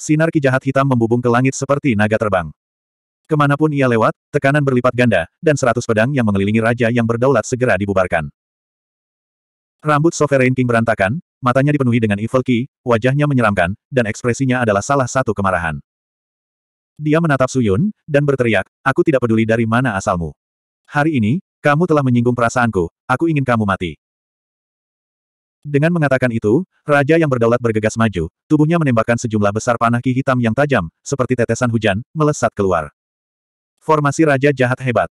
Sinar kijahat hitam membubung ke langit seperti naga terbang. Kemanapun ia lewat, tekanan berlipat ganda, dan seratus pedang yang mengelilingi raja yang berdaulat segera dibubarkan. Rambut Sovereign King berantakan, matanya dipenuhi dengan evil key, wajahnya menyeramkan, dan ekspresinya adalah salah satu kemarahan. Dia menatap Suyun, dan berteriak, aku tidak peduli dari mana asalmu. Hari ini, kamu telah menyinggung perasaanku, aku ingin kamu mati. Dengan mengatakan itu, raja yang berdaulat bergegas maju, tubuhnya menembakkan sejumlah besar panah ki hitam yang tajam, seperti tetesan hujan, melesat keluar. Formasi raja jahat hebat.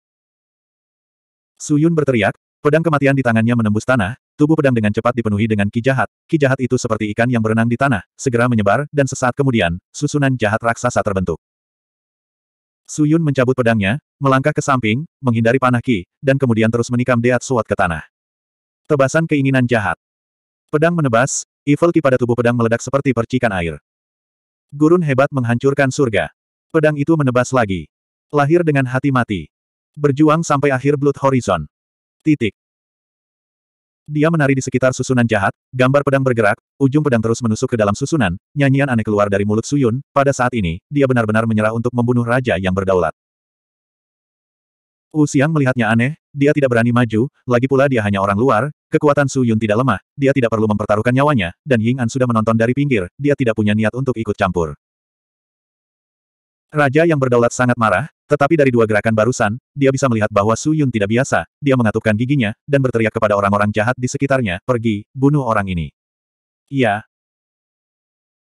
Suyun berteriak, pedang kematian di tangannya menembus tanah, tubuh pedang dengan cepat dipenuhi dengan ki jahat. Ki jahat itu seperti ikan yang berenang di tanah, segera menyebar, dan sesaat kemudian, susunan jahat raksasa terbentuk. Suyun mencabut pedangnya, melangkah ke samping, menghindari panah ki, dan kemudian terus menikam Deat Suat ke tanah. Tebasan keinginan jahat. Pedang menebas, ki pada tubuh pedang meledak seperti percikan air. Gurun hebat menghancurkan surga. Pedang itu menebas lagi. Lahir dengan hati mati. Berjuang sampai akhir Blood Horizon. Titik. Dia menari di sekitar susunan jahat, gambar pedang bergerak, ujung pedang terus menusuk ke dalam susunan, nyanyian aneh keluar dari mulut Suyun, pada saat ini, dia benar-benar menyerah untuk membunuh raja yang berdaulat. Wu Xiang melihatnya aneh, dia tidak berani maju, lagi pula dia hanya orang luar, kekuatan Su Yun tidak lemah, dia tidak perlu mempertaruhkan nyawanya, dan Ying An sudah menonton dari pinggir, dia tidak punya niat untuk ikut campur. Raja yang berdaulat sangat marah, tetapi dari dua gerakan barusan, dia bisa melihat bahwa Su Yun tidak biasa, dia mengatupkan giginya, dan berteriak kepada orang-orang jahat di sekitarnya, pergi, bunuh orang ini. Iya,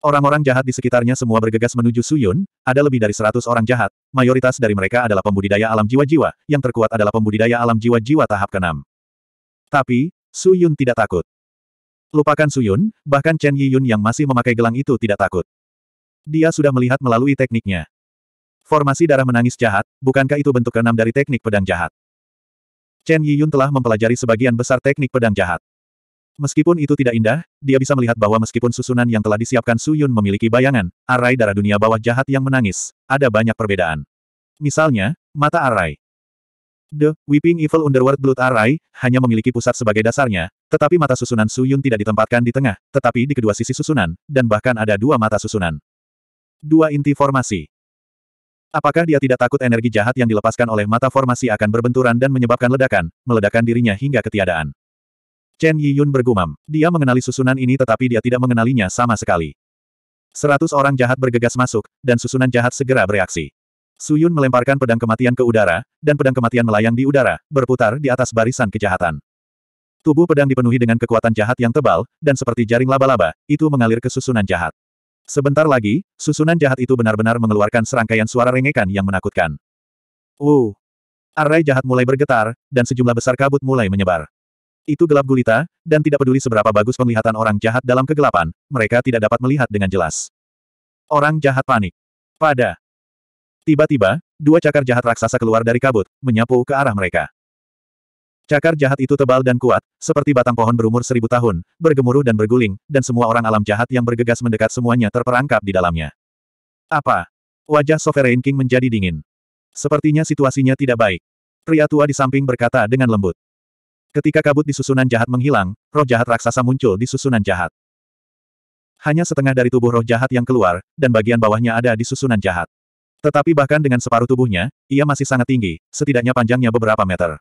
Orang-orang jahat di sekitarnya semua bergegas menuju Suyun, ada lebih dari seratus orang jahat, mayoritas dari mereka adalah pembudidaya alam jiwa-jiwa, yang terkuat adalah pembudidaya alam jiwa-jiwa tahap keenam. 6 Tapi, Suyun tidak takut. Lupakan Suyun, bahkan Chen Yiyun yang masih memakai gelang itu tidak takut. Dia sudah melihat melalui tekniknya. Formasi darah menangis jahat, bukankah itu bentuk keenam dari teknik pedang jahat? Chen Yiyun telah mempelajari sebagian besar teknik pedang jahat. Meskipun itu tidak indah, dia bisa melihat bahwa meskipun susunan yang telah disiapkan Su Yun memiliki bayangan, arai darah dunia bawah jahat yang menangis, ada banyak perbedaan. Misalnya, mata arai. The Weeping Evil Underworld Blood Arai hanya memiliki pusat sebagai dasarnya, tetapi mata susunan Su Yun tidak ditempatkan di tengah, tetapi di kedua sisi susunan, dan bahkan ada dua mata susunan. Dua inti formasi. Apakah dia tidak takut energi jahat yang dilepaskan oleh mata formasi akan berbenturan dan menyebabkan ledakan, meledakan dirinya hingga ketiadaan? Chen Yiyun bergumam. Dia mengenali susunan ini tetapi dia tidak mengenalinya sama sekali. Seratus orang jahat bergegas masuk, dan susunan jahat segera bereaksi. Su Yun melemparkan pedang kematian ke udara, dan pedang kematian melayang di udara, berputar di atas barisan kejahatan. Tubuh pedang dipenuhi dengan kekuatan jahat yang tebal, dan seperti jaring laba-laba, itu mengalir ke susunan jahat. Sebentar lagi, susunan jahat itu benar-benar mengeluarkan serangkaian suara rengekan yang menakutkan. Uh! Oh! Array jahat mulai bergetar, dan sejumlah besar kabut mulai menyebar. Itu gelap gulita, dan tidak peduli seberapa bagus penglihatan orang jahat dalam kegelapan, mereka tidak dapat melihat dengan jelas. Orang jahat panik. Pada. Tiba-tiba, dua cakar jahat raksasa keluar dari kabut, menyapu ke arah mereka. Cakar jahat itu tebal dan kuat, seperti batang pohon berumur seribu tahun, bergemuruh dan berguling, dan semua orang alam jahat yang bergegas mendekat semuanya terperangkap di dalamnya. Apa? Wajah Sovereign King menjadi dingin. Sepertinya situasinya tidak baik. Pria tua di samping berkata dengan lembut. Ketika kabut di susunan jahat menghilang, roh jahat raksasa muncul di susunan jahat. Hanya setengah dari tubuh roh jahat yang keluar, dan bagian bawahnya ada di susunan jahat. Tetapi bahkan dengan separuh tubuhnya, ia masih sangat tinggi, setidaknya panjangnya beberapa meter.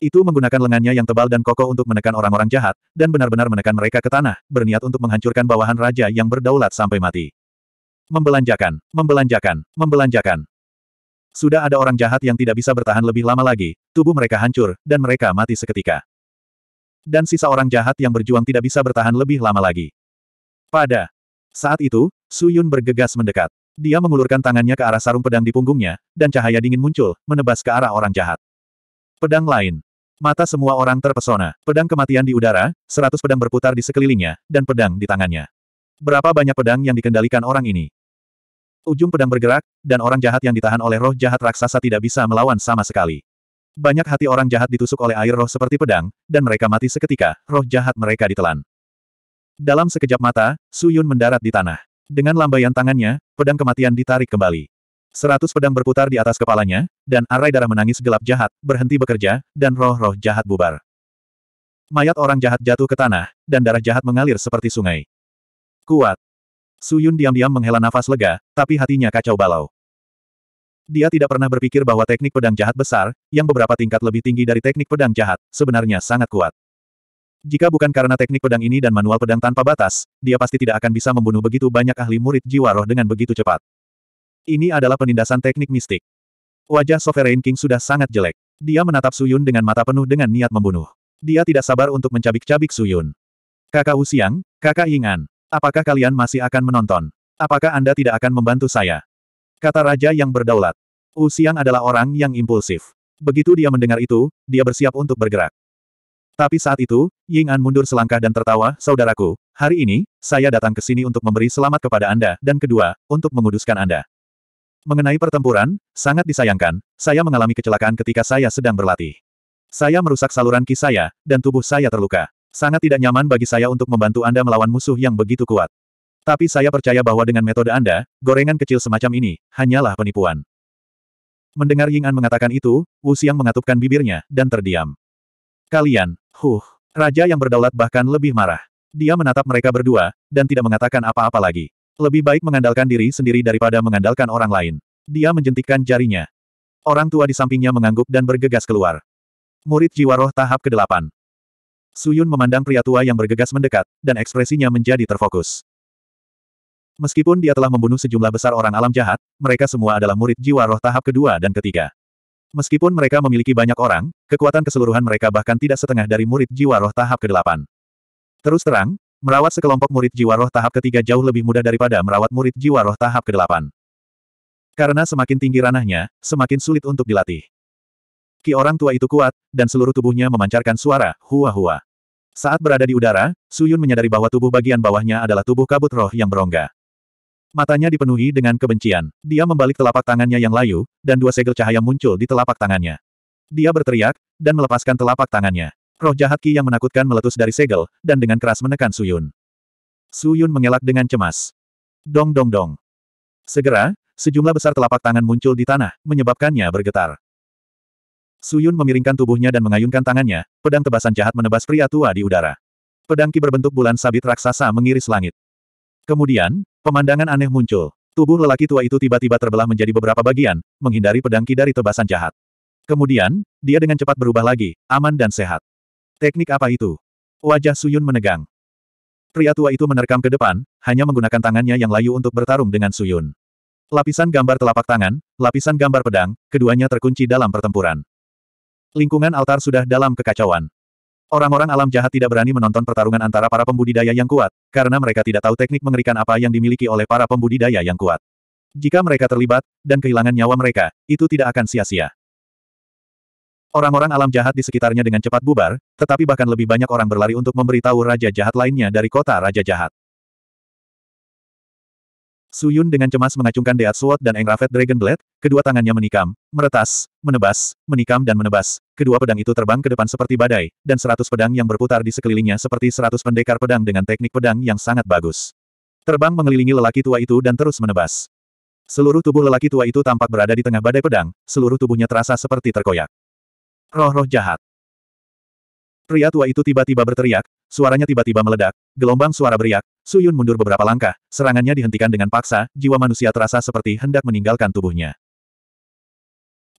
Itu menggunakan lengannya yang tebal dan kokoh untuk menekan orang-orang jahat, dan benar-benar menekan mereka ke tanah, berniat untuk menghancurkan bawahan raja yang berdaulat sampai mati. Membelanjakan, membelanjakan, membelanjakan. Sudah ada orang jahat yang tidak bisa bertahan lebih lama lagi, tubuh mereka hancur, dan mereka mati seketika. Dan sisa orang jahat yang berjuang tidak bisa bertahan lebih lama lagi. Pada saat itu, Su Yun bergegas mendekat. Dia mengulurkan tangannya ke arah sarung pedang di punggungnya, dan cahaya dingin muncul, menebas ke arah orang jahat. Pedang lain. Mata semua orang terpesona. Pedang kematian di udara, seratus pedang berputar di sekelilingnya, dan pedang di tangannya. Berapa banyak pedang yang dikendalikan orang ini? Ujung pedang bergerak, dan orang jahat yang ditahan oleh roh jahat raksasa tidak bisa melawan sama sekali. Banyak hati orang jahat ditusuk oleh air roh seperti pedang, dan mereka mati seketika, roh jahat mereka ditelan. Dalam sekejap mata, Suyun mendarat di tanah. Dengan lambaian tangannya, pedang kematian ditarik kembali. Seratus pedang berputar di atas kepalanya, dan arai darah menangis gelap jahat, berhenti bekerja, dan roh-roh jahat bubar. Mayat orang jahat jatuh ke tanah, dan darah jahat mengalir seperti sungai. Kuat, Su Yun diam-diam menghela nafas lega, tapi hatinya kacau balau. Dia tidak pernah berpikir bahwa teknik pedang jahat besar, yang beberapa tingkat lebih tinggi dari teknik pedang jahat, sebenarnya sangat kuat. Jika bukan karena teknik pedang ini dan manual pedang tanpa batas, dia pasti tidak akan bisa membunuh begitu banyak ahli murid jiwa roh dengan begitu cepat. Ini adalah penindasan teknik mistik. Wajah Sovereign King sudah sangat jelek. Dia menatap Suyun dengan mata penuh dengan niat membunuh. Dia tidak sabar untuk mencabik-cabik Suyun. Kakak Usiang, kakak Yingan. Apakah kalian masih akan menonton? Apakah Anda tidak akan membantu saya? Kata raja yang berdaulat. Wu Xiang adalah orang yang impulsif. Begitu dia mendengar itu, dia bersiap untuk bergerak. Tapi saat itu, Ying An mundur selangkah dan tertawa, Saudaraku, hari ini, saya datang ke sini untuk memberi selamat kepada Anda, dan kedua, untuk menguduskan Anda. Mengenai pertempuran, sangat disayangkan, saya mengalami kecelakaan ketika saya sedang berlatih. Saya merusak saluran ki saya, dan tubuh saya terluka. Sangat tidak nyaman bagi saya untuk membantu Anda melawan musuh yang begitu kuat. Tapi saya percaya bahwa dengan metode Anda, gorengan kecil semacam ini, hanyalah penipuan. Mendengar Ying An mengatakan itu, Wu Xiang mengatupkan bibirnya, dan terdiam. Kalian, huh, raja yang berdaulat bahkan lebih marah. Dia menatap mereka berdua, dan tidak mengatakan apa-apa lagi. Lebih baik mengandalkan diri sendiri daripada mengandalkan orang lain. Dia menjentikkan jarinya. Orang tua di sampingnya mengangguk dan bergegas keluar. Murid jiwa roh tahap ke-8. Suyun memandang pria tua yang bergegas mendekat, dan ekspresinya menjadi terfokus. Meskipun dia telah membunuh sejumlah besar orang alam jahat, mereka semua adalah murid jiwa roh tahap kedua dan ketiga. Meskipun mereka memiliki banyak orang, kekuatan keseluruhan mereka bahkan tidak setengah dari murid jiwa roh tahap kedelapan. Terus terang, merawat sekelompok murid jiwa roh tahap ketiga jauh lebih mudah daripada merawat murid jiwa roh tahap kedelapan. Karena semakin tinggi ranahnya, semakin sulit untuk dilatih. Ki orang tua itu kuat, dan seluruh tubuhnya memancarkan suara, hua-hua. Saat berada di udara, Su Yun menyadari bahwa tubuh bagian bawahnya adalah tubuh kabut roh yang berongga. Matanya dipenuhi dengan kebencian. Dia membalik telapak tangannya yang layu, dan dua segel cahaya muncul di telapak tangannya. Dia berteriak, dan melepaskan telapak tangannya. Roh jahat Ki yang menakutkan meletus dari segel, dan dengan keras menekan Su Yun. Su Yun mengelak dengan cemas. Dong dong dong. Segera, sejumlah besar telapak tangan muncul di tanah, menyebabkannya bergetar. Suyun memiringkan tubuhnya dan mengayunkan tangannya, pedang tebasan jahat menebas pria tua di udara. Pedang Ki berbentuk bulan sabit raksasa mengiris langit. Kemudian, pemandangan aneh muncul. Tubuh lelaki tua itu tiba-tiba terbelah menjadi beberapa bagian, menghindari pedang Ki dari tebasan jahat. Kemudian, dia dengan cepat berubah lagi, aman dan sehat. Teknik apa itu? Wajah Suyun menegang. Pria tua itu menerkam ke depan, hanya menggunakan tangannya yang layu untuk bertarung dengan Suyun. Lapisan gambar telapak tangan, lapisan gambar pedang, keduanya terkunci dalam pertempuran. Lingkungan altar sudah dalam kekacauan. Orang-orang alam jahat tidak berani menonton pertarungan antara para pembudidaya yang kuat, karena mereka tidak tahu teknik mengerikan apa yang dimiliki oleh para pembudidaya yang kuat. Jika mereka terlibat, dan kehilangan nyawa mereka, itu tidak akan sia-sia. Orang-orang alam jahat di sekitarnya dengan cepat bubar, tetapi bahkan lebih banyak orang berlari untuk memberitahu raja jahat lainnya dari kota raja jahat. Suyun dengan cemas mengacungkan Deat Sword dan Engravet Dragon Blade, kedua tangannya menikam, meretas, menebas, menikam dan menebas. Kedua pedang itu terbang ke depan seperti badai, dan seratus pedang yang berputar di sekelilingnya seperti seratus pendekar pedang dengan teknik pedang yang sangat bagus. Terbang mengelilingi lelaki tua itu dan terus menebas. Seluruh tubuh lelaki tua itu tampak berada di tengah badai pedang, seluruh tubuhnya terasa seperti terkoyak. Roh-roh jahat. Pria tua itu tiba-tiba berteriak, Suaranya tiba-tiba meledak, gelombang suara beriak, Suyun mundur beberapa langkah, serangannya dihentikan dengan paksa, jiwa manusia terasa seperti hendak meninggalkan tubuhnya.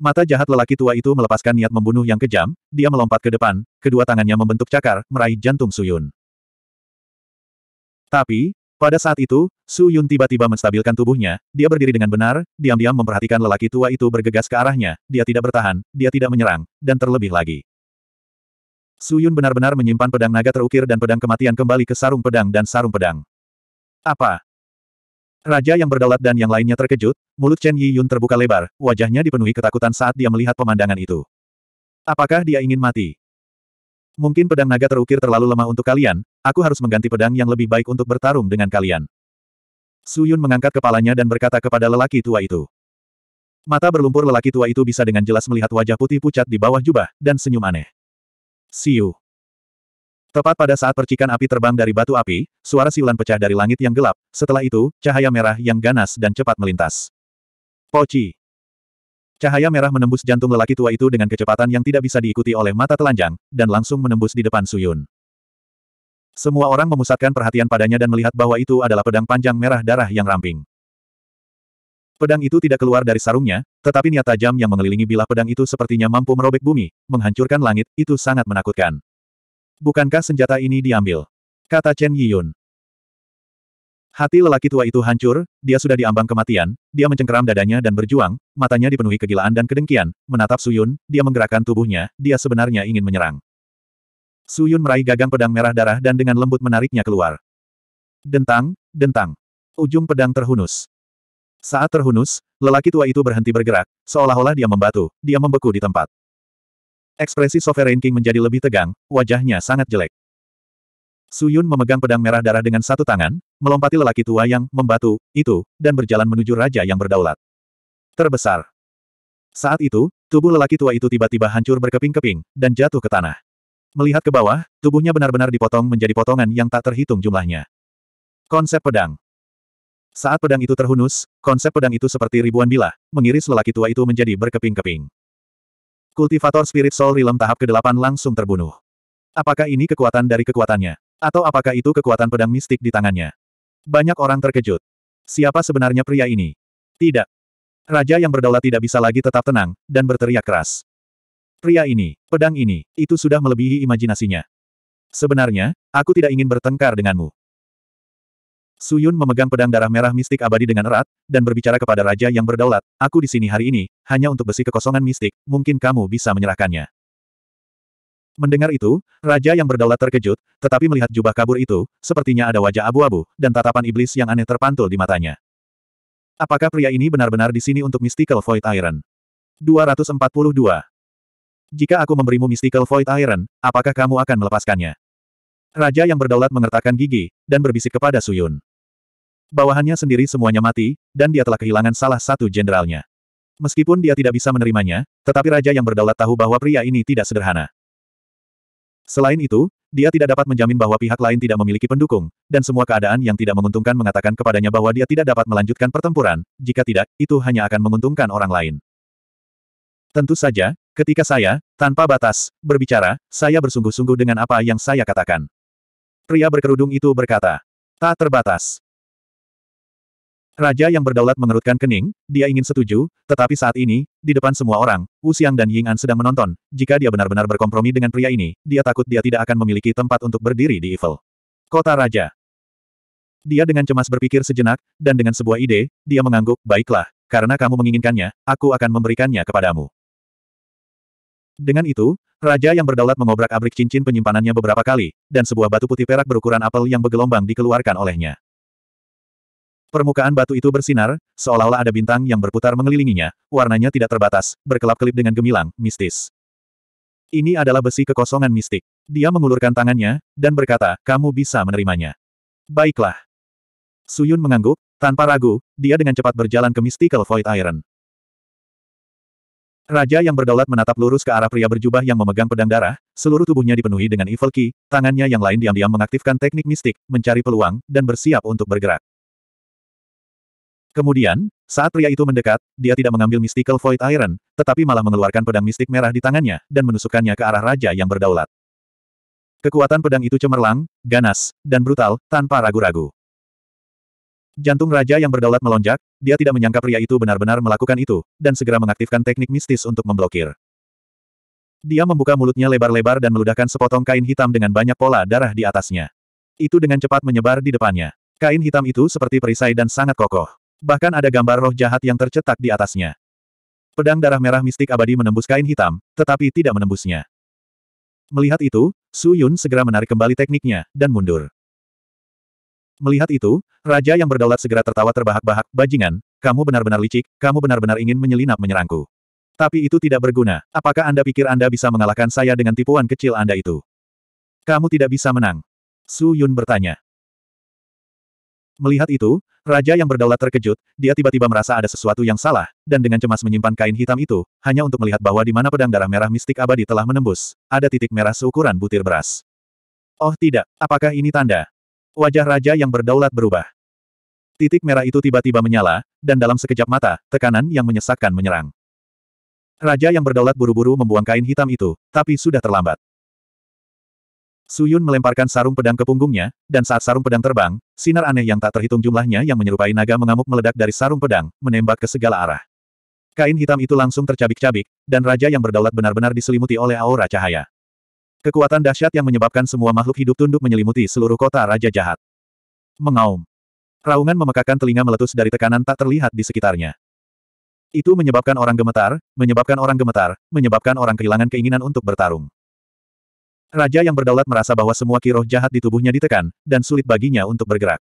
Mata jahat lelaki tua itu melepaskan niat membunuh yang kejam, dia melompat ke depan, kedua tangannya membentuk cakar, meraih jantung Suyun. Tapi, pada saat itu, Suyun tiba-tiba menstabilkan tubuhnya, dia berdiri dengan benar, diam-diam memperhatikan lelaki tua itu bergegas ke arahnya, dia tidak bertahan, dia tidak menyerang, dan terlebih lagi. Suyun benar-benar menyimpan pedang naga terukir dan pedang kematian kembali ke sarung pedang dan sarung pedang. Apa? Raja yang berdaulat dan yang lainnya terkejut, mulut Chen Yi Yun terbuka lebar, wajahnya dipenuhi ketakutan saat dia melihat pemandangan itu. Apakah dia ingin mati? Mungkin pedang naga terukir terlalu lemah untuk kalian, aku harus mengganti pedang yang lebih baik untuk bertarung dengan kalian. Suyun mengangkat kepalanya dan berkata kepada lelaki tua itu. Mata berlumpur lelaki tua itu bisa dengan jelas melihat wajah putih pucat di bawah jubah, dan senyum aneh. Siu. Tepat pada saat percikan api terbang dari batu api, suara siulan pecah dari langit yang gelap, setelah itu, cahaya merah yang ganas dan cepat melintas. Poci. Cahaya merah menembus jantung lelaki tua itu dengan kecepatan yang tidak bisa diikuti oleh mata telanjang, dan langsung menembus di depan Suyun. Semua orang memusatkan perhatian padanya dan melihat bahwa itu adalah pedang panjang merah darah yang ramping. Pedang itu tidak keluar dari sarungnya, tetapi niat tajam yang mengelilingi bilah pedang itu sepertinya mampu merobek bumi, menghancurkan langit, itu sangat menakutkan. Bukankah senjata ini diambil? Kata Chen Yiyun. Hati lelaki tua itu hancur, dia sudah diambang kematian, dia mencengkeram dadanya dan berjuang, matanya dipenuhi kegilaan dan kedengkian, menatap Suyun, dia menggerakkan tubuhnya, dia sebenarnya ingin menyerang. Suyun meraih gagang pedang merah darah dan dengan lembut menariknya keluar. Dentang, dentang. Ujung pedang terhunus. Saat terhunus, lelaki tua itu berhenti bergerak, seolah-olah dia membatu, dia membeku di tempat. Ekspresi Sovereign King menjadi lebih tegang, wajahnya sangat jelek. Su Yun memegang pedang merah darah dengan satu tangan, melompati lelaki tua yang membatu itu, dan berjalan menuju raja yang berdaulat. Terbesar. Saat itu, tubuh lelaki tua itu tiba-tiba hancur berkeping-keping, dan jatuh ke tanah. Melihat ke bawah, tubuhnya benar-benar dipotong menjadi potongan yang tak terhitung jumlahnya. Konsep pedang. Saat pedang itu terhunus, konsep pedang itu seperti ribuan bilah, mengiris lelaki tua itu menjadi berkeping-keping. Kultivator Spirit Soul Realm tahap ke-8 langsung terbunuh. Apakah ini kekuatan dari kekuatannya? Atau apakah itu kekuatan pedang mistik di tangannya? Banyak orang terkejut. Siapa sebenarnya pria ini? Tidak. Raja yang berdaulat tidak bisa lagi tetap tenang, dan berteriak keras. Pria ini, pedang ini, itu sudah melebihi imajinasinya. Sebenarnya, aku tidak ingin bertengkar denganmu. Suyun memegang pedang darah merah mistik abadi dengan erat, dan berbicara kepada raja yang berdaulat, aku di sini hari ini, hanya untuk besi kekosongan mistik, mungkin kamu bisa menyerahkannya. Mendengar itu, raja yang berdaulat terkejut, tetapi melihat jubah kabur itu, sepertinya ada wajah abu-abu, dan tatapan iblis yang aneh terpantul di matanya. Apakah pria ini benar-benar di sini untuk Mystical Void Iron? 242. Jika aku memberimu Mystical Void Iron, apakah kamu akan melepaskannya? Raja yang berdaulat mengertakkan gigi, dan berbisik kepada Suyun bawahannya sendiri semuanya mati, dan dia telah kehilangan salah satu jenderalnya. Meskipun dia tidak bisa menerimanya, tetapi raja yang berdaulat tahu bahwa pria ini tidak sederhana. Selain itu, dia tidak dapat menjamin bahwa pihak lain tidak memiliki pendukung, dan semua keadaan yang tidak menguntungkan mengatakan kepadanya bahwa dia tidak dapat melanjutkan pertempuran, jika tidak, itu hanya akan menguntungkan orang lain. Tentu saja, ketika saya, tanpa batas, berbicara, saya bersungguh-sungguh dengan apa yang saya katakan. Pria berkerudung itu berkata, tak terbatas. Raja yang berdaulat mengerutkan kening, dia ingin setuju, tetapi saat ini, di depan semua orang, Wu Xiang dan Ying An sedang menonton, jika dia benar-benar berkompromi dengan pria ini, dia takut dia tidak akan memiliki tempat untuk berdiri di Evil. Kota Raja Dia dengan cemas berpikir sejenak, dan dengan sebuah ide, dia mengangguk, baiklah, karena kamu menginginkannya, aku akan memberikannya kepadamu. Dengan itu, raja yang berdaulat mengobrak-abrik cincin penyimpanannya beberapa kali, dan sebuah batu putih perak berukuran apel yang bergelombang dikeluarkan olehnya. Permukaan batu itu bersinar, seolah-olah ada bintang yang berputar mengelilinginya, warnanya tidak terbatas, berkelap-kelip dengan gemilang, mistis. Ini adalah besi kekosongan mistik. Dia mengulurkan tangannya, dan berkata, kamu bisa menerimanya. Baiklah. Suyun mengangguk, tanpa ragu, dia dengan cepat berjalan ke Mystical Void Iron. Raja yang berdaulat menatap lurus ke arah pria berjubah yang memegang pedang darah, seluruh tubuhnya dipenuhi dengan evil key, tangannya yang lain diam-diam mengaktifkan teknik mistik, mencari peluang, dan bersiap untuk bergerak. Kemudian, saat pria itu mendekat, dia tidak mengambil Mystical Void Iron, tetapi malah mengeluarkan pedang mistik merah di tangannya, dan menusukkannya ke arah raja yang berdaulat. Kekuatan pedang itu cemerlang, ganas, dan brutal, tanpa ragu-ragu. Jantung raja yang berdaulat melonjak, dia tidak menyangka pria itu benar-benar melakukan itu, dan segera mengaktifkan teknik mistis untuk memblokir. Dia membuka mulutnya lebar-lebar dan meludahkan sepotong kain hitam dengan banyak pola darah di atasnya. Itu dengan cepat menyebar di depannya. Kain hitam itu seperti perisai dan sangat kokoh. Bahkan ada gambar roh jahat yang tercetak di atasnya. Pedang darah merah mistik abadi menembus kain hitam, tetapi tidak menembusnya. Melihat itu, Su Yun segera menarik kembali tekniknya, dan mundur. Melihat itu, raja yang berdaulat segera tertawa terbahak-bahak, bajingan, kamu benar-benar licik, kamu benar-benar ingin menyelinap menyerangku. Tapi itu tidak berguna, apakah Anda pikir Anda bisa mengalahkan saya dengan tipuan kecil Anda itu? Kamu tidak bisa menang. Su Yun bertanya. Melihat itu, Raja yang berdaulat terkejut, dia tiba-tiba merasa ada sesuatu yang salah, dan dengan cemas menyimpan kain hitam itu, hanya untuk melihat bahwa di mana pedang darah merah mistik abadi telah menembus, ada titik merah seukuran butir beras. Oh tidak, apakah ini tanda? Wajah raja yang berdaulat berubah. Titik merah itu tiba-tiba menyala, dan dalam sekejap mata, tekanan yang menyesakkan menyerang. Raja yang berdaulat buru-buru membuang kain hitam itu, tapi sudah terlambat. Suyun melemparkan sarung pedang ke punggungnya, dan saat sarung pedang terbang, sinar aneh yang tak terhitung jumlahnya yang menyerupai naga mengamuk meledak dari sarung pedang, menembak ke segala arah. Kain hitam itu langsung tercabik-cabik, dan raja yang berdaulat benar-benar diselimuti oleh aura cahaya. Kekuatan dahsyat yang menyebabkan semua makhluk hidup tunduk menyelimuti seluruh kota Raja Jahat. Mengaum. Raungan memekakan telinga meletus dari tekanan tak terlihat di sekitarnya. Itu menyebabkan orang gemetar, menyebabkan orang gemetar, menyebabkan orang kehilangan keinginan untuk bertarung. Raja yang berdaulat merasa bahwa semua kiroh jahat di tubuhnya ditekan, dan sulit baginya untuk bergerak.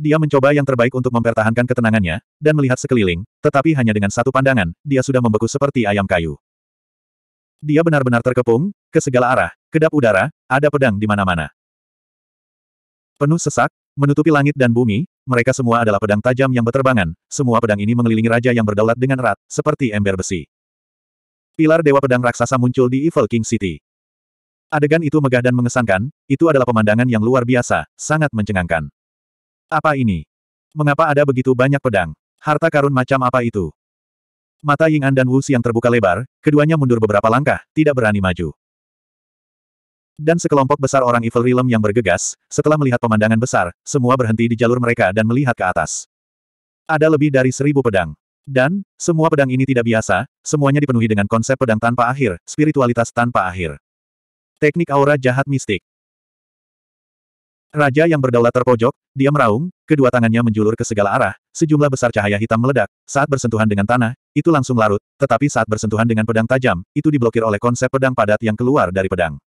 Dia mencoba yang terbaik untuk mempertahankan ketenangannya, dan melihat sekeliling, tetapi hanya dengan satu pandangan, dia sudah membeku seperti ayam kayu. Dia benar-benar terkepung, ke segala arah, kedap udara, ada pedang di mana-mana. Penuh sesak, menutupi langit dan bumi, mereka semua adalah pedang tajam yang berterbangan, semua pedang ini mengelilingi raja yang berdaulat dengan erat, seperti ember besi. Pilar Dewa Pedang Raksasa muncul di Evil King City. Adegan itu megah dan mengesankan, itu adalah pemandangan yang luar biasa, sangat mencengangkan. Apa ini? Mengapa ada begitu banyak pedang? Harta karun macam apa itu? Mata Ying'an dan Wu yang terbuka lebar, keduanya mundur beberapa langkah, tidak berani maju. Dan sekelompok besar orang Evil Realm yang bergegas, setelah melihat pemandangan besar, semua berhenti di jalur mereka dan melihat ke atas. Ada lebih dari seribu pedang. Dan, semua pedang ini tidak biasa, semuanya dipenuhi dengan konsep pedang tanpa akhir, spiritualitas tanpa akhir. Teknik aura jahat mistik. Raja yang berdaulat terpojok, dia meraung, kedua tangannya menjulur ke segala arah, sejumlah besar cahaya hitam meledak, saat bersentuhan dengan tanah, itu langsung larut, tetapi saat bersentuhan dengan pedang tajam, itu diblokir oleh konsep pedang padat yang keluar dari pedang.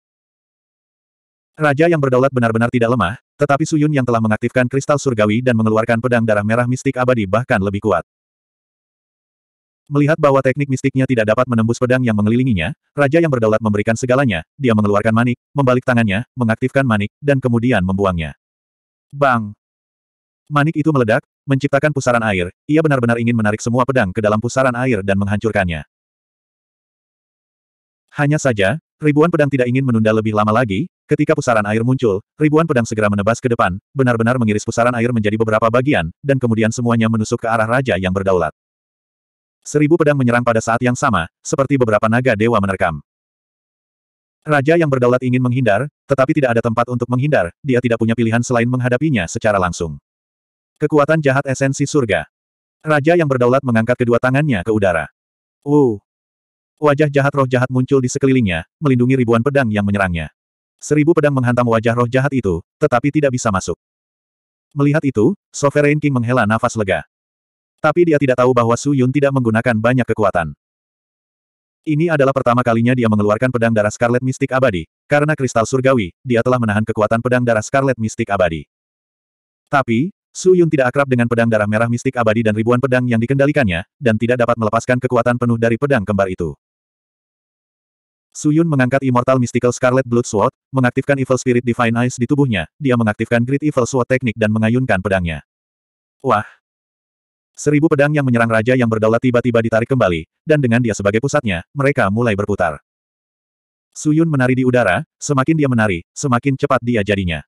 Raja yang berdaulat benar-benar tidak lemah, tetapi Suyun yang telah mengaktifkan kristal surgawi dan mengeluarkan pedang darah merah mistik abadi bahkan lebih kuat. Melihat bahwa teknik mistiknya tidak dapat menembus pedang yang mengelilinginya, raja yang berdaulat memberikan segalanya, dia mengeluarkan manik, membalik tangannya, mengaktifkan manik, dan kemudian membuangnya. Bang! Manik itu meledak, menciptakan pusaran air, ia benar-benar ingin menarik semua pedang ke dalam pusaran air dan menghancurkannya. Hanya saja, ribuan pedang tidak ingin menunda lebih lama lagi, ketika pusaran air muncul, ribuan pedang segera menebas ke depan, benar-benar mengiris pusaran air menjadi beberapa bagian, dan kemudian semuanya menusuk ke arah raja yang berdaulat. Seribu pedang menyerang pada saat yang sama, seperti beberapa naga dewa menerkam. Raja yang berdaulat ingin menghindar, tetapi tidak ada tempat untuk menghindar, dia tidak punya pilihan selain menghadapinya secara langsung. Kekuatan jahat esensi surga. Raja yang berdaulat mengangkat kedua tangannya ke udara. Uh. Wajah jahat roh jahat muncul di sekelilingnya, melindungi ribuan pedang yang menyerangnya. Seribu pedang menghantam wajah roh jahat itu, tetapi tidak bisa masuk. Melihat itu, Sovereign King menghela nafas lega. Tapi dia tidak tahu bahwa Su Yun tidak menggunakan banyak kekuatan. Ini adalah pertama kalinya dia mengeluarkan pedang darah Scarlet Mystic Abadi, karena kristal surgawi, dia telah menahan kekuatan pedang darah Scarlet Mystic Abadi. Tapi, Su Yun tidak akrab dengan pedang darah merah Mystic abadi dan ribuan pedang yang dikendalikannya, dan tidak dapat melepaskan kekuatan penuh dari pedang kembar itu. Su Yun mengangkat Immortal Mystical Scarlet Blood Sword, mengaktifkan Evil Spirit Divine Eyes di tubuhnya, dia mengaktifkan Great Evil Sword teknik dan mengayunkan pedangnya. Wah, Seribu pedang yang menyerang raja yang berdaulat tiba-tiba ditarik kembali, dan dengan dia sebagai pusatnya, mereka mulai berputar. Suyun menari di udara, semakin dia menari, semakin cepat dia jadinya.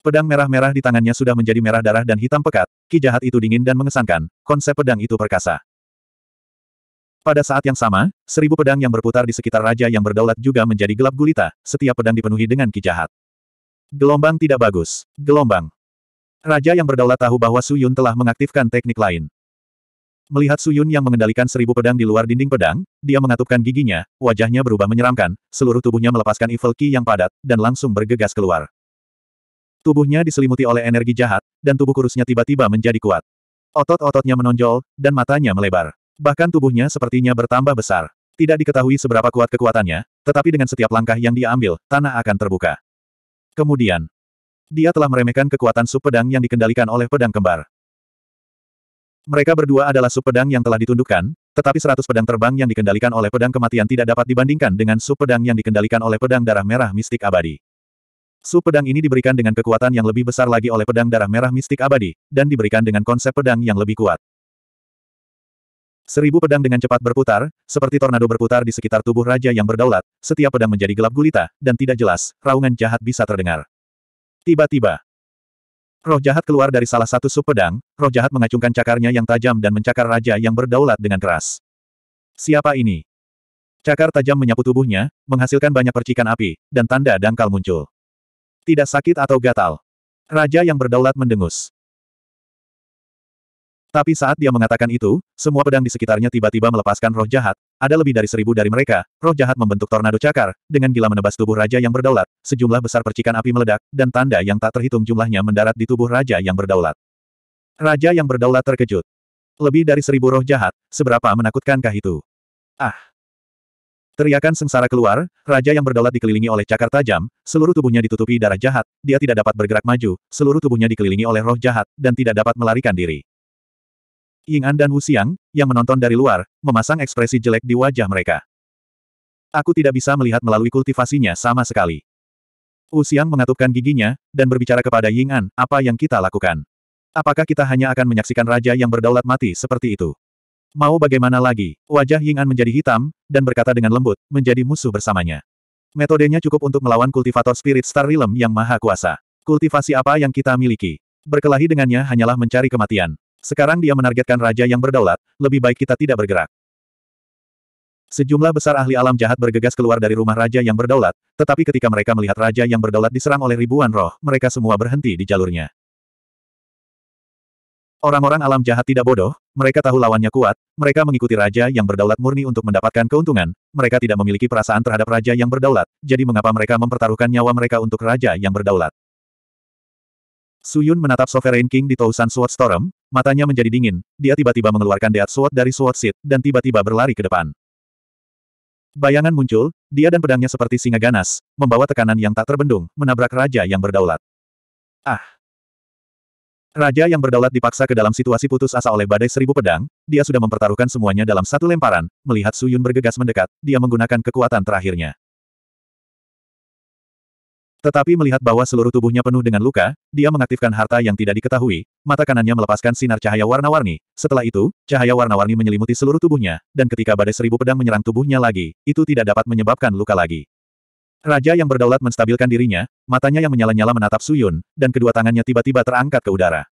Pedang merah-merah di tangannya sudah menjadi merah darah dan hitam pekat, ki jahat itu dingin dan mengesankan, konsep pedang itu perkasa. Pada saat yang sama, seribu pedang yang berputar di sekitar raja yang berdaulat juga menjadi gelap gulita, setiap pedang dipenuhi dengan ki jahat. Gelombang tidak bagus. Gelombang. Raja yang berdaulat tahu bahwa Su Yun telah mengaktifkan teknik lain. Melihat Su Yun yang mengendalikan seribu pedang di luar dinding pedang, dia mengatupkan giginya, wajahnya berubah menyeramkan, seluruh tubuhnya melepaskan evil ki yang padat, dan langsung bergegas keluar. Tubuhnya diselimuti oleh energi jahat, dan tubuh kurusnya tiba-tiba menjadi kuat. Otot-ototnya menonjol, dan matanya melebar. Bahkan tubuhnya sepertinya bertambah besar. Tidak diketahui seberapa kuat kekuatannya, tetapi dengan setiap langkah yang dia ambil, tanah akan terbuka. Kemudian, dia telah meremehkan kekuatan sup pedang yang dikendalikan oleh pedang kembar. Mereka berdua adalah sup pedang yang telah ditundukkan, tetapi seratus pedang terbang yang dikendalikan oleh pedang kematian tidak dapat dibandingkan dengan sup pedang yang dikendalikan oleh pedang darah merah mistik abadi. Sup pedang ini diberikan dengan kekuatan yang lebih besar lagi oleh pedang darah merah mistik abadi, dan diberikan dengan konsep pedang yang lebih kuat. Seribu pedang dengan cepat berputar, seperti tornado berputar di sekitar tubuh raja yang berdaulat, setiap pedang menjadi gelap gulita, dan tidak jelas, raungan jahat bisa terdengar. Tiba-tiba, roh jahat keluar dari salah satu sup pedang, roh jahat mengacungkan cakarnya yang tajam dan mencakar raja yang berdaulat dengan keras. Siapa ini? Cakar tajam menyapu tubuhnya, menghasilkan banyak percikan api, dan tanda dangkal muncul. Tidak sakit atau gatal. Raja yang berdaulat mendengus. Tapi saat dia mengatakan itu, semua pedang di sekitarnya tiba-tiba melepaskan roh jahat, ada lebih dari seribu dari mereka, roh jahat membentuk tornado cakar, dengan gila menebas tubuh raja yang berdaulat, sejumlah besar percikan api meledak, dan tanda yang tak terhitung jumlahnya mendarat di tubuh raja yang berdaulat. Raja yang berdaulat terkejut. Lebih dari seribu roh jahat, seberapa menakutkankah itu? Ah! Teriakan sengsara keluar, raja yang berdaulat dikelilingi oleh cakar tajam, seluruh tubuhnya ditutupi darah jahat, dia tidak dapat bergerak maju, seluruh tubuhnya dikelilingi oleh roh jahat, dan tidak dapat melarikan diri. Ying An dan Wu Xiang, yang menonton dari luar, memasang ekspresi jelek di wajah mereka. Aku tidak bisa melihat melalui kultivasinya sama sekali. Wu Xiang mengatupkan giginya, dan berbicara kepada Ying An, apa yang kita lakukan? Apakah kita hanya akan menyaksikan raja yang berdaulat mati seperti itu? Mau bagaimana lagi? Wajah Ying An menjadi hitam, dan berkata dengan lembut, menjadi musuh bersamanya. Metodenya cukup untuk melawan kultivator spirit star realm yang maha kuasa. Kultivasi apa yang kita miliki? Berkelahi dengannya hanyalah mencari kematian. Sekarang dia menargetkan raja yang berdaulat, lebih baik kita tidak bergerak. Sejumlah besar ahli alam jahat bergegas keluar dari rumah raja yang berdaulat, tetapi ketika mereka melihat raja yang berdaulat diserang oleh ribuan roh, mereka semua berhenti di jalurnya. Orang-orang alam jahat tidak bodoh, mereka tahu lawannya kuat, mereka mengikuti raja yang berdaulat murni untuk mendapatkan keuntungan, mereka tidak memiliki perasaan terhadap raja yang berdaulat, jadi mengapa mereka mempertaruhkan nyawa mereka untuk raja yang berdaulat. Suyun menatap Sovereign King di Tousan Sword Storm, matanya menjadi dingin, dia tiba-tiba mengeluarkan Death Sword dari Sword Seat, dan tiba-tiba berlari ke depan. Bayangan muncul, dia dan pedangnya seperti singa ganas, membawa tekanan yang tak terbendung, menabrak raja yang berdaulat. Ah! Raja yang berdaulat dipaksa ke dalam situasi putus asa oleh badai seribu pedang, dia sudah mempertaruhkan semuanya dalam satu lemparan, melihat Suyun bergegas mendekat, dia menggunakan kekuatan terakhirnya. Tetapi melihat bahwa seluruh tubuhnya penuh dengan luka, dia mengaktifkan harta yang tidak diketahui, mata kanannya melepaskan sinar cahaya warna-warni. Setelah itu, cahaya warna-warni menyelimuti seluruh tubuhnya, dan ketika badai seribu pedang menyerang tubuhnya lagi, itu tidak dapat menyebabkan luka lagi. Raja yang berdaulat menstabilkan dirinya, matanya yang menyala-nyala menatap Suyun, dan kedua tangannya tiba-tiba terangkat ke udara.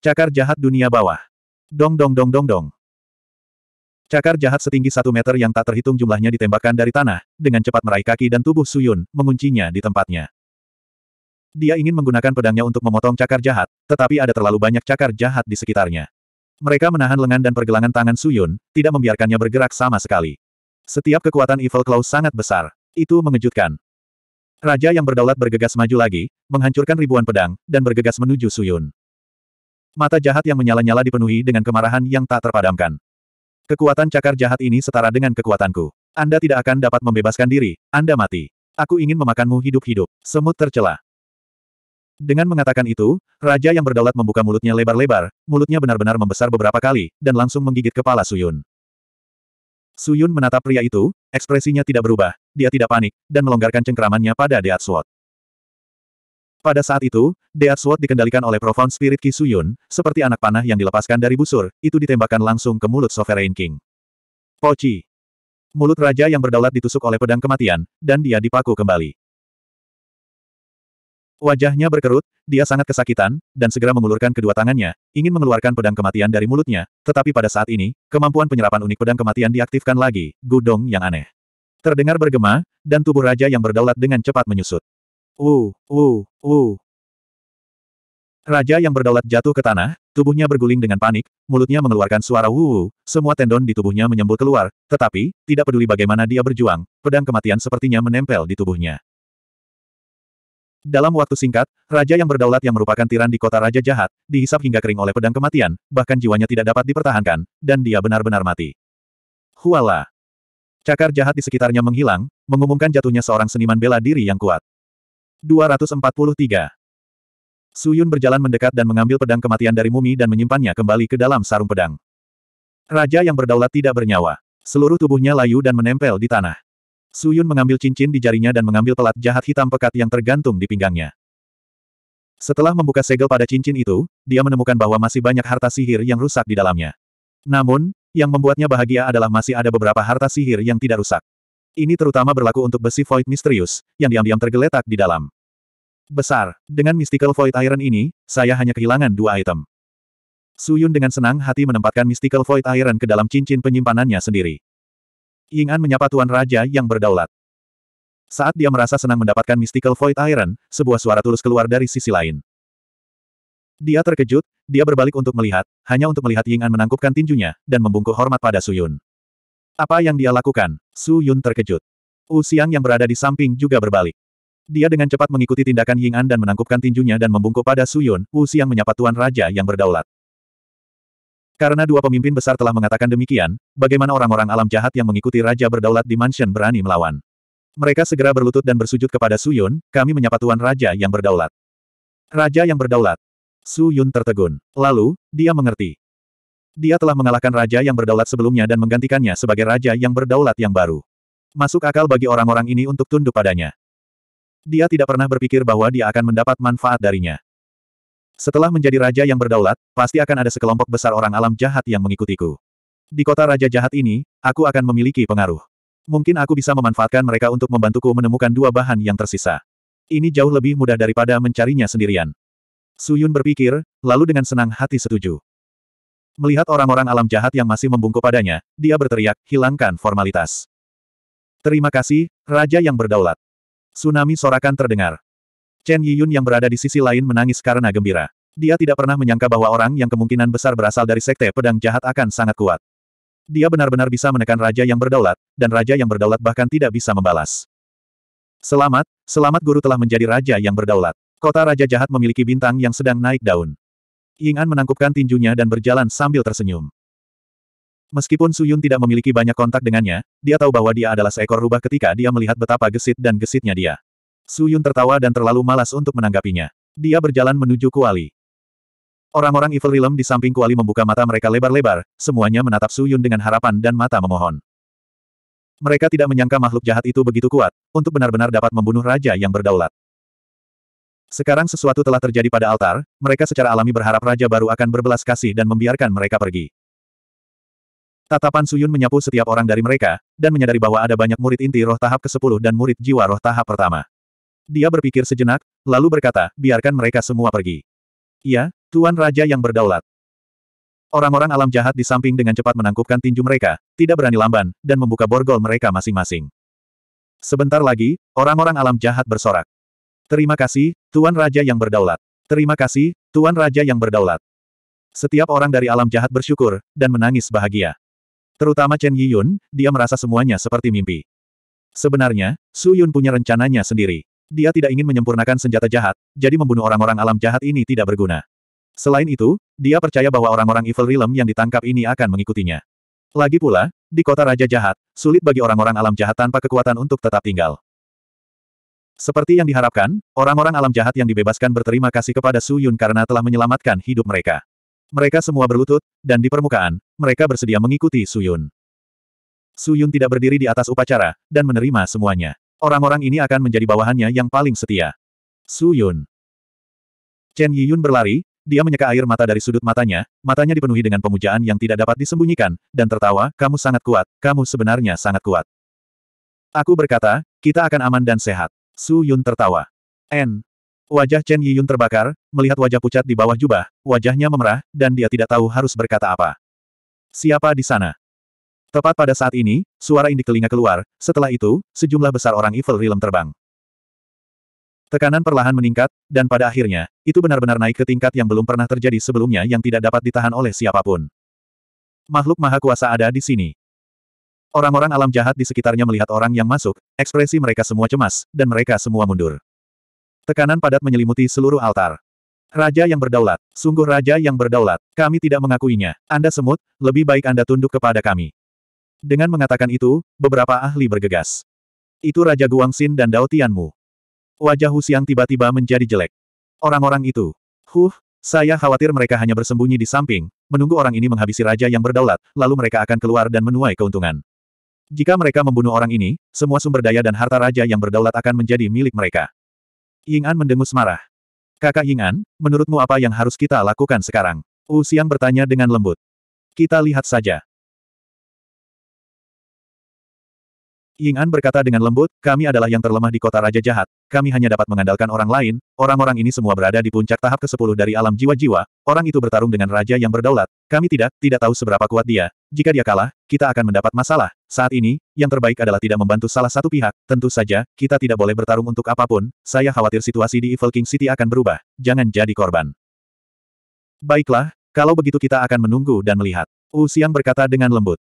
Cakar jahat dunia bawah. Dong dong dong dong dong. Cakar jahat setinggi satu meter yang tak terhitung jumlahnya ditembakkan dari tanah, dengan cepat meraih kaki dan tubuh Suyun, menguncinya di tempatnya. Dia ingin menggunakan pedangnya untuk memotong cakar jahat, tetapi ada terlalu banyak cakar jahat di sekitarnya. Mereka menahan lengan dan pergelangan tangan Suyun, tidak membiarkannya bergerak sama sekali. Setiap kekuatan Evil Claw sangat besar. Itu mengejutkan. Raja yang berdaulat bergegas maju lagi, menghancurkan ribuan pedang, dan bergegas menuju Suyun. Mata jahat yang menyala-nyala dipenuhi dengan kemarahan yang tak terpadamkan. Kekuatan cakar jahat ini setara dengan kekuatanku. Anda tidak akan dapat membebaskan diri, Anda mati. Aku ingin memakanmu hidup-hidup. Semut tercela. Dengan mengatakan itu, raja yang berdaulat membuka mulutnya lebar-lebar, mulutnya benar-benar membesar beberapa kali, dan langsung menggigit kepala Suyun. Suyun menatap pria itu, ekspresinya tidak berubah, dia tidak panik, dan melonggarkan cengkramannya pada Deat Sword. Pada saat itu, Dead Sword dikendalikan oleh Profound Spirit Ki Kisuyun, seperti anak panah yang dilepaskan dari busur, itu ditembakkan langsung ke mulut Sovereign King. Pochi, Mulut raja yang berdaulat ditusuk oleh pedang kematian, dan dia dipaku kembali. Wajahnya berkerut, dia sangat kesakitan, dan segera mengulurkan kedua tangannya, ingin mengeluarkan pedang kematian dari mulutnya, tetapi pada saat ini, kemampuan penyerapan unik pedang kematian diaktifkan lagi, gudong yang aneh. Terdengar bergema, dan tubuh raja yang berdaulat dengan cepat menyusut. Wu, wu, wu. Raja yang berdaulat jatuh ke tanah, tubuhnya berguling dengan panik, mulutnya mengeluarkan suara -wu. semua tendon di tubuhnya menyembul keluar, tetapi, tidak peduli bagaimana dia berjuang, pedang kematian sepertinya menempel di tubuhnya. Dalam waktu singkat, raja yang berdaulat yang merupakan tiran di kota Raja Jahat, dihisap hingga kering oleh pedang kematian, bahkan jiwanya tidak dapat dipertahankan, dan dia benar-benar mati. Huala! Cakar jahat di sekitarnya menghilang, mengumumkan jatuhnya seorang seniman bela diri yang kuat. 243. Suyun berjalan mendekat dan mengambil pedang kematian dari mumi dan menyimpannya kembali ke dalam sarung pedang. Raja yang berdaulat tidak bernyawa. Seluruh tubuhnya layu dan menempel di tanah. Suyun mengambil cincin di jarinya dan mengambil pelat jahat hitam pekat yang tergantung di pinggangnya. Setelah membuka segel pada cincin itu, dia menemukan bahwa masih banyak harta sihir yang rusak di dalamnya. Namun, yang membuatnya bahagia adalah masih ada beberapa harta sihir yang tidak rusak. Ini terutama berlaku untuk besi void misterius, yang diam-diam tergeletak di dalam. Besar. Dengan Mystical Void Iron ini, saya hanya kehilangan dua item. Suyun dengan senang hati menempatkan Mystical Void Iron ke dalam cincin penyimpanannya sendiri. Ying An menyapa Tuan Raja yang berdaulat. Saat dia merasa senang mendapatkan Mystical Void Iron, sebuah suara tulus keluar dari sisi lain. Dia terkejut, dia berbalik untuk melihat, hanya untuk melihat Ying An menangkupkan tinjunya, dan membungkuk hormat pada Suyun. Apa yang dia lakukan? Su Yun terkejut. Wu Xiang yang berada di samping juga berbalik. Dia dengan cepat mengikuti tindakan Ying An dan menangkupkan tinjunya dan membungkuk pada Su Yun, Wu Xiang menyapa Tuan Raja yang berdaulat. Karena dua pemimpin besar telah mengatakan demikian, bagaimana orang-orang alam jahat yang mengikuti Raja berdaulat di mansion berani melawan. Mereka segera berlutut dan bersujud kepada Su Yun, kami menyapa Tuan Raja yang berdaulat. Raja yang berdaulat. Su Yun tertegun. Lalu, dia mengerti. Dia telah mengalahkan raja yang berdaulat sebelumnya dan menggantikannya sebagai raja yang berdaulat yang baru. Masuk akal bagi orang-orang ini untuk tunduk padanya. Dia tidak pernah berpikir bahwa dia akan mendapat manfaat darinya. Setelah menjadi raja yang berdaulat, pasti akan ada sekelompok besar orang alam jahat yang mengikutiku. Di kota raja jahat ini, aku akan memiliki pengaruh. Mungkin aku bisa memanfaatkan mereka untuk membantuku menemukan dua bahan yang tersisa. Ini jauh lebih mudah daripada mencarinya sendirian. Suyun berpikir, lalu dengan senang hati setuju. Melihat orang-orang alam jahat yang masih membungkuk padanya, dia berteriak, hilangkan formalitas. Terima kasih, Raja yang berdaulat. Tsunami sorakan terdengar. Chen Yiyun yang berada di sisi lain menangis karena gembira. Dia tidak pernah menyangka bahwa orang yang kemungkinan besar berasal dari sekte pedang jahat akan sangat kuat. Dia benar-benar bisa menekan raja yang berdaulat, dan raja yang berdaulat bahkan tidak bisa membalas. Selamat, selamat guru telah menjadi raja yang berdaulat. Kota raja jahat memiliki bintang yang sedang naik daun. Ying menangkupkan tinjunya dan berjalan sambil tersenyum. Meskipun Su Yun tidak memiliki banyak kontak dengannya, dia tahu bahwa dia adalah seekor rubah ketika dia melihat betapa gesit dan gesitnya dia. Su Yun tertawa dan terlalu malas untuk menanggapinya. Dia berjalan menuju Kuali. Orang-orang Evil Realm di samping Kuali membuka mata mereka lebar-lebar, semuanya menatap Su Yun dengan harapan dan mata memohon. Mereka tidak menyangka makhluk jahat itu begitu kuat, untuk benar-benar dapat membunuh raja yang berdaulat. Sekarang sesuatu telah terjadi pada altar, mereka secara alami berharap raja baru akan berbelas kasih dan membiarkan mereka pergi. Tatapan Suyun menyapu setiap orang dari mereka, dan menyadari bahwa ada banyak murid inti roh tahap ke-10 dan murid jiwa roh tahap pertama. Dia berpikir sejenak, lalu berkata, biarkan mereka semua pergi. Iya, Tuan Raja yang berdaulat. Orang-orang alam jahat di samping dengan cepat menangkupkan tinju mereka, tidak berani lamban, dan membuka borgol mereka masing-masing. Sebentar lagi, orang-orang alam jahat bersorak. Terima kasih, Tuan Raja yang berdaulat. Terima kasih, Tuan Raja yang berdaulat. Setiap orang dari alam jahat bersyukur, dan menangis bahagia. Terutama Chen Yiyun, dia merasa semuanya seperti mimpi. Sebenarnya, Su Yun punya rencananya sendiri. Dia tidak ingin menyempurnakan senjata jahat, jadi membunuh orang-orang alam jahat ini tidak berguna. Selain itu, dia percaya bahwa orang-orang Evil Realm yang ditangkap ini akan mengikutinya. Lagi pula, di kota Raja Jahat, sulit bagi orang-orang alam jahat tanpa kekuatan untuk tetap tinggal. Seperti yang diharapkan, orang-orang alam jahat yang dibebaskan berterima kasih kepada Su Yun karena telah menyelamatkan hidup mereka. Mereka semua berlutut, dan di permukaan, mereka bersedia mengikuti Su Yun. Su Yun tidak berdiri di atas upacara, dan menerima semuanya. Orang-orang ini akan menjadi bawahannya yang paling setia. Su Yun. Chen Yiyun berlari, dia menyeka air mata dari sudut matanya, matanya dipenuhi dengan pemujaan yang tidak dapat disembunyikan, dan tertawa, kamu sangat kuat, kamu sebenarnya sangat kuat. Aku berkata, kita akan aman dan sehat. Su Yun tertawa. N. Wajah Chen Yiyun terbakar, melihat wajah pucat di bawah jubah, wajahnya memerah, dan dia tidak tahu harus berkata apa. Siapa di sana? Tepat pada saat ini, suara indik telinga keluar, setelah itu, sejumlah besar orang Evil Realm terbang. Tekanan perlahan meningkat, dan pada akhirnya, itu benar-benar naik ke tingkat yang belum pernah terjadi sebelumnya yang tidak dapat ditahan oleh siapapun. Makhluk maha kuasa ada di sini. Orang-orang alam jahat di sekitarnya melihat orang yang masuk, ekspresi mereka semua cemas, dan mereka semua mundur. Tekanan padat menyelimuti seluruh altar. Raja yang berdaulat, sungguh raja yang berdaulat, kami tidak mengakuinya. Anda semut, lebih baik Anda tunduk kepada kami. Dengan mengatakan itu, beberapa ahli bergegas. Itu Raja Guangxin dan Dao Tianmu. Wajah Hu Xiang tiba-tiba menjadi jelek. Orang-orang itu. Huh, saya khawatir mereka hanya bersembunyi di samping, menunggu orang ini menghabisi raja yang berdaulat, lalu mereka akan keluar dan menuai keuntungan. Jika mereka membunuh orang ini, semua sumber daya dan harta raja yang berdaulat akan menjadi milik mereka. Ying An mendengus marah. Kakak Ying An, menurutmu apa yang harus kita lakukan sekarang? Wu Xiang bertanya dengan lembut. Kita lihat saja. Ying An berkata dengan lembut, kami adalah yang terlemah di kota Raja Jahat, kami hanya dapat mengandalkan orang lain, orang-orang ini semua berada di puncak tahap ke-10 dari alam jiwa-jiwa, orang itu bertarung dengan raja yang berdaulat, kami tidak, tidak tahu seberapa kuat dia, jika dia kalah, kita akan mendapat masalah, saat ini, yang terbaik adalah tidak membantu salah satu pihak, tentu saja, kita tidak boleh bertarung untuk apapun, saya khawatir situasi di Evil King City akan berubah, jangan jadi korban. Baiklah, kalau begitu kita akan menunggu dan melihat. Usiang berkata dengan lembut.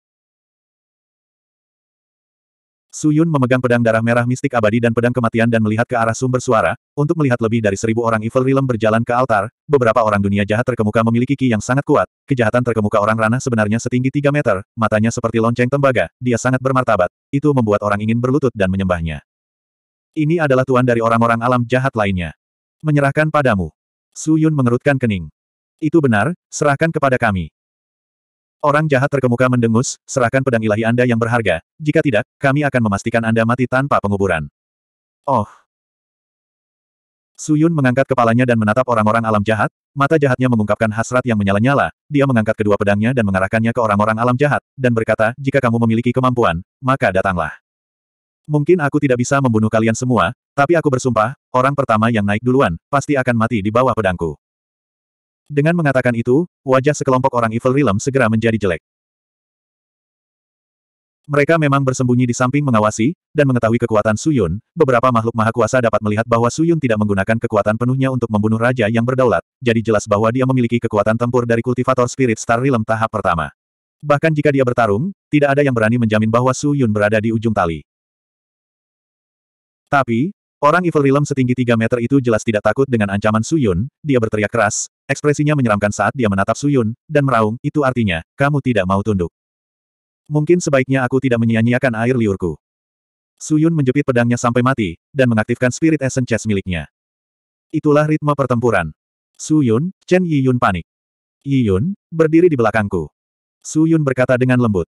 Su Yun memegang pedang darah merah mistik abadi dan pedang kematian dan melihat ke arah sumber suara, untuk melihat lebih dari seribu orang Evil Realm berjalan ke altar, beberapa orang dunia jahat terkemuka memiliki ki yang sangat kuat, kejahatan terkemuka orang ranah sebenarnya setinggi 3 meter, matanya seperti lonceng tembaga, dia sangat bermartabat, itu membuat orang ingin berlutut dan menyembahnya. Ini adalah tuan dari orang-orang alam jahat lainnya. Menyerahkan padamu. Su Yun mengerutkan kening. Itu benar, serahkan kepada kami. Orang jahat terkemuka mendengus, serahkan pedang ilahi Anda yang berharga, jika tidak, kami akan memastikan Anda mati tanpa penguburan. Oh. Suyun mengangkat kepalanya dan menatap orang-orang alam jahat, mata jahatnya mengungkapkan hasrat yang menyala-nyala, dia mengangkat kedua pedangnya dan mengarahkannya ke orang-orang alam jahat, dan berkata, jika kamu memiliki kemampuan, maka datanglah. Mungkin aku tidak bisa membunuh kalian semua, tapi aku bersumpah, orang pertama yang naik duluan, pasti akan mati di bawah pedangku. Dengan mengatakan itu, wajah sekelompok orang Evil Realm segera menjadi jelek. Mereka memang bersembunyi di samping mengawasi, dan mengetahui kekuatan Suyun, beberapa makhluk maha kuasa dapat melihat bahwa Suyun tidak menggunakan kekuatan penuhnya untuk membunuh raja yang berdaulat, jadi jelas bahwa dia memiliki kekuatan tempur dari kultivator Spirit Star Realm tahap pertama. Bahkan jika dia bertarung, tidak ada yang berani menjamin bahwa Suyun berada di ujung tali. Tapi, Orang Evil Realm setinggi 3 meter itu jelas tidak takut dengan ancaman Suyun, dia berteriak keras, ekspresinya menyeramkan saat dia menatap Suyun, dan meraung, itu artinya, kamu tidak mau tunduk. Mungkin sebaiknya aku tidak menyia-nyiakan air liurku. Suyun menjepit pedangnya sampai mati, dan mengaktifkan Spirit Essence Chest miliknya. Itulah ritme pertempuran. Suyun, Chen Yiyun panik. Yiyun, berdiri di belakangku. Suyun berkata dengan lembut.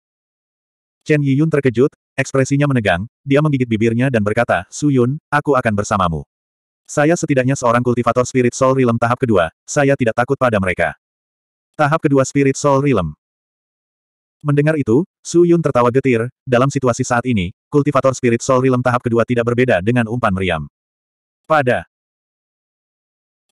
Chen Yiyun terkejut, ekspresinya menegang, dia menggigit bibirnya dan berkata, Su Yun, aku akan bersamamu. Saya setidaknya seorang kultivator Spirit Soul Realm tahap kedua, saya tidak takut pada mereka. Tahap kedua Spirit Soul Realm. Mendengar itu, Su Yun tertawa getir, dalam situasi saat ini, kultivator Spirit Soul Realm tahap kedua tidak berbeda dengan umpan meriam. Pada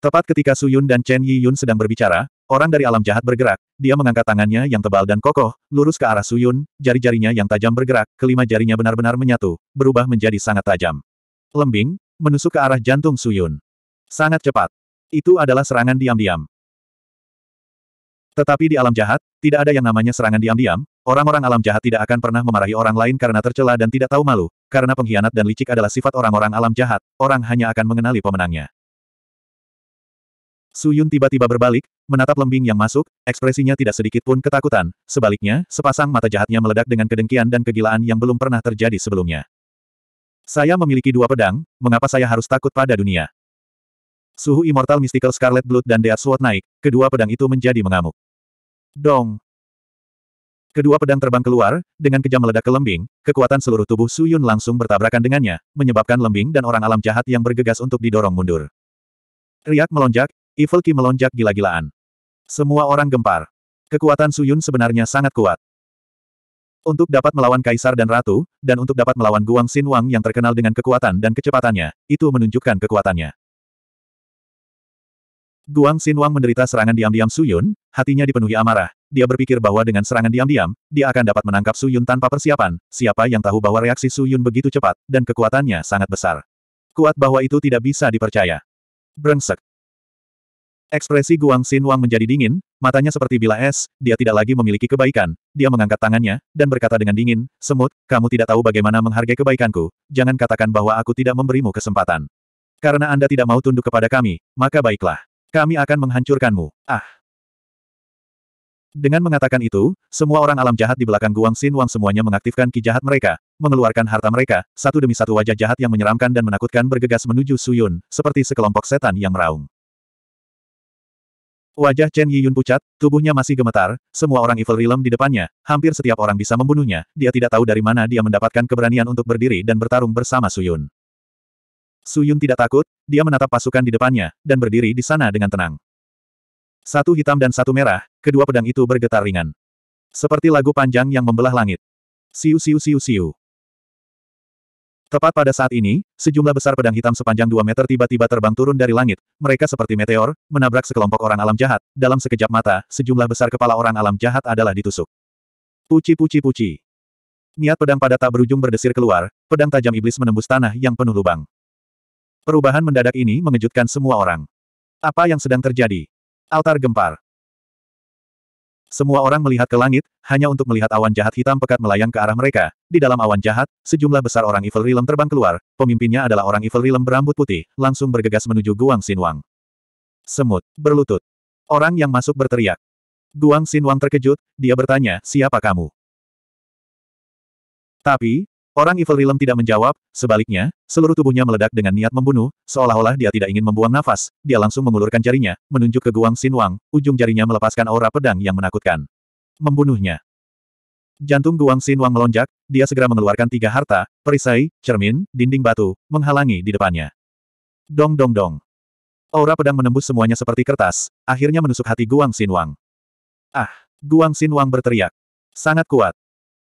Tepat ketika Su Yun dan Chen Yi Yun sedang berbicara, Orang dari alam jahat bergerak, dia mengangkat tangannya yang tebal dan kokoh, lurus ke arah Suyun, jari-jarinya yang tajam bergerak, kelima jarinya benar-benar menyatu, berubah menjadi sangat tajam. Lembing, menusuk ke arah jantung Suyun. Sangat cepat. Itu adalah serangan diam-diam. Tetapi di alam jahat, tidak ada yang namanya serangan diam-diam, orang-orang alam jahat tidak akan pernah memarahi orang lain karena tercela dan tidak tahu malu, karena pengkhianat dan licik adalah sifat orang-orang alam jahat, orang hanya akan mengenali pemenangnya. Su Yun tiba-tiba berbalik, menatap lembing yang masuk, ekspresinya tidak sedikit pun ketakutan. Sebaliknya, sepasang mata jahatnya meledak dengan kedengkian dan kegilaan yang belum pernah terjadi sebelumnya. Saya memiliki dua pedang, mengapa saya harus takut pada dunia? Suhu Immortal Mystical Scarlet Blood dan Death Sword naik, kedua pedang itu menjadi mengamuk. Dong! Kedua pedang terbang keluar, dengan kejam meledak ke lembing, kekuatan seluruh tubuh Su Yun langsung bertabrakan dengannya, menyebabkan lembing dan orang alam jahat yang bergegas untuk didorong mundur. Riak melonjak, Evil Qi melonjak gila-gilaan. Semua orang gempar. Kekuatan Suyun sebenarnya sangat kuat. Untuk dapat melawan Kaisar dan Ratu, dan untuk dapat melawan Guang Xin Wang yang terkenal dengan kekuatan dan kecepatannya, itu menunjukkan kekuatannya. Guang Xin Wang menderita serangan diam-diam Suyun, hatinya dipenuhi amarah. Dia berpikir bahwa dengan serangan diam-diam, dia akan dapat menangkap Suyun tanpa persiapan. Siapa yang tahu bahwa reaksi Suyun begitu cepat, dan kekuatannya sangat besar. Kuat bahwa itu tidak bisa dipercaya. Brengsek. Ekspresi Guang Xin Wang menjadi dingin, matanya seperti bila es, dia tidak lagi memiliki kebaikan. Dia mengangkat tangannya, dan berkata dengan dingin, Semut, kamu tidak tahu bagaimana menghargai kebaikanku, jangan katakan bahwa aku tidak memberimu kesempatan. Karena Anda tidak mau tunduk kepada kami, maka baiklah. Kami akan menghancurkanmu. Ah! Dengan mengatakan itu, semua orang alam jahat di belakang Guang Xin Wang semuanya mengaktifkan ki jahat mereka, mengeluarkan harta mereka, satu demi satu wajah jahat yang menyeramkan dan menakutkan bergegas menuju Suyun, seperti sekelompok setan yang meraung. Wajah Chen Yiyun pucat, tubuhnya masih gemetar, semua orang Evil Realm di depannya, hampir setiap orang bisa membunuhnya, dia tidak tahu dari mana dia mendapatkan keberanian untuk berdiri dan bertarung bersama Suyun. Suyun tidak takut, dia menatap pasukan di depannya, dan berdiri di sana dengan tenang. Satu hitam dan satu merah, kedua pedang itu bergetar ringan. Seperti lagu panjang yang membelah langit. Siu siu siu siu. Tepat pada saat ini, sejumlah besar pedang hitam sepanjang 2 meter tiba-tiba terbang turun dari langit. Mereka seperti meteor, menabrak sekelompok orang alam jahat. Dalam sekejap mata, sejumlah besar kepala orang alam jahat adalah ditusuk. Puci-puci-puci. Niat pedang pada tak berujung berdesir keluar, pedang tajam iblis menembus tanah yang penuh lubang. Perubahan mendadak ini mengejutkan semua orang. Apa yang sedang terjadi? Altar gempar. Semua orang melihat ke langit, hanya untuk melihat awan jahat hitam pekat melayang ke arah mereka, di dalam awan jahat, sejumlah besar orang Evil Realm terbang keluar, pemimpinnya adalah orang Evil Realm berambut putih, langsung bergegas menuju Guang Xinwang. Semut, berlutut. Orang yang masuk berteriak. Guang Xinwang terkejut, dia bertanya, siapa kamu? Tapi, orang Evil Realm tidak menjawab, sebaliknya, seluruh tubuhnya meledak dengan niat membunuh, seolah-olah dia tidak ingin membuang nafas, dia langsung mengulurkan jarinya, menunjuk ke Guang Xinwang, ujung jarinya melepaskan aura pedang yang menakutkan. Membunuhnya. Jantung Guang Xin Wang melonjak, dia segera mengeluarkan tiga harta, perisai, cermin, dinding batu, menghalangi di depannya. Dong dong dong. Aura pedang menembus semuanya seperti kertas, akhirnya menusuk hati Guang Xin Wang. Ah! Guang Xin Wang berteriak. Sangat kuat.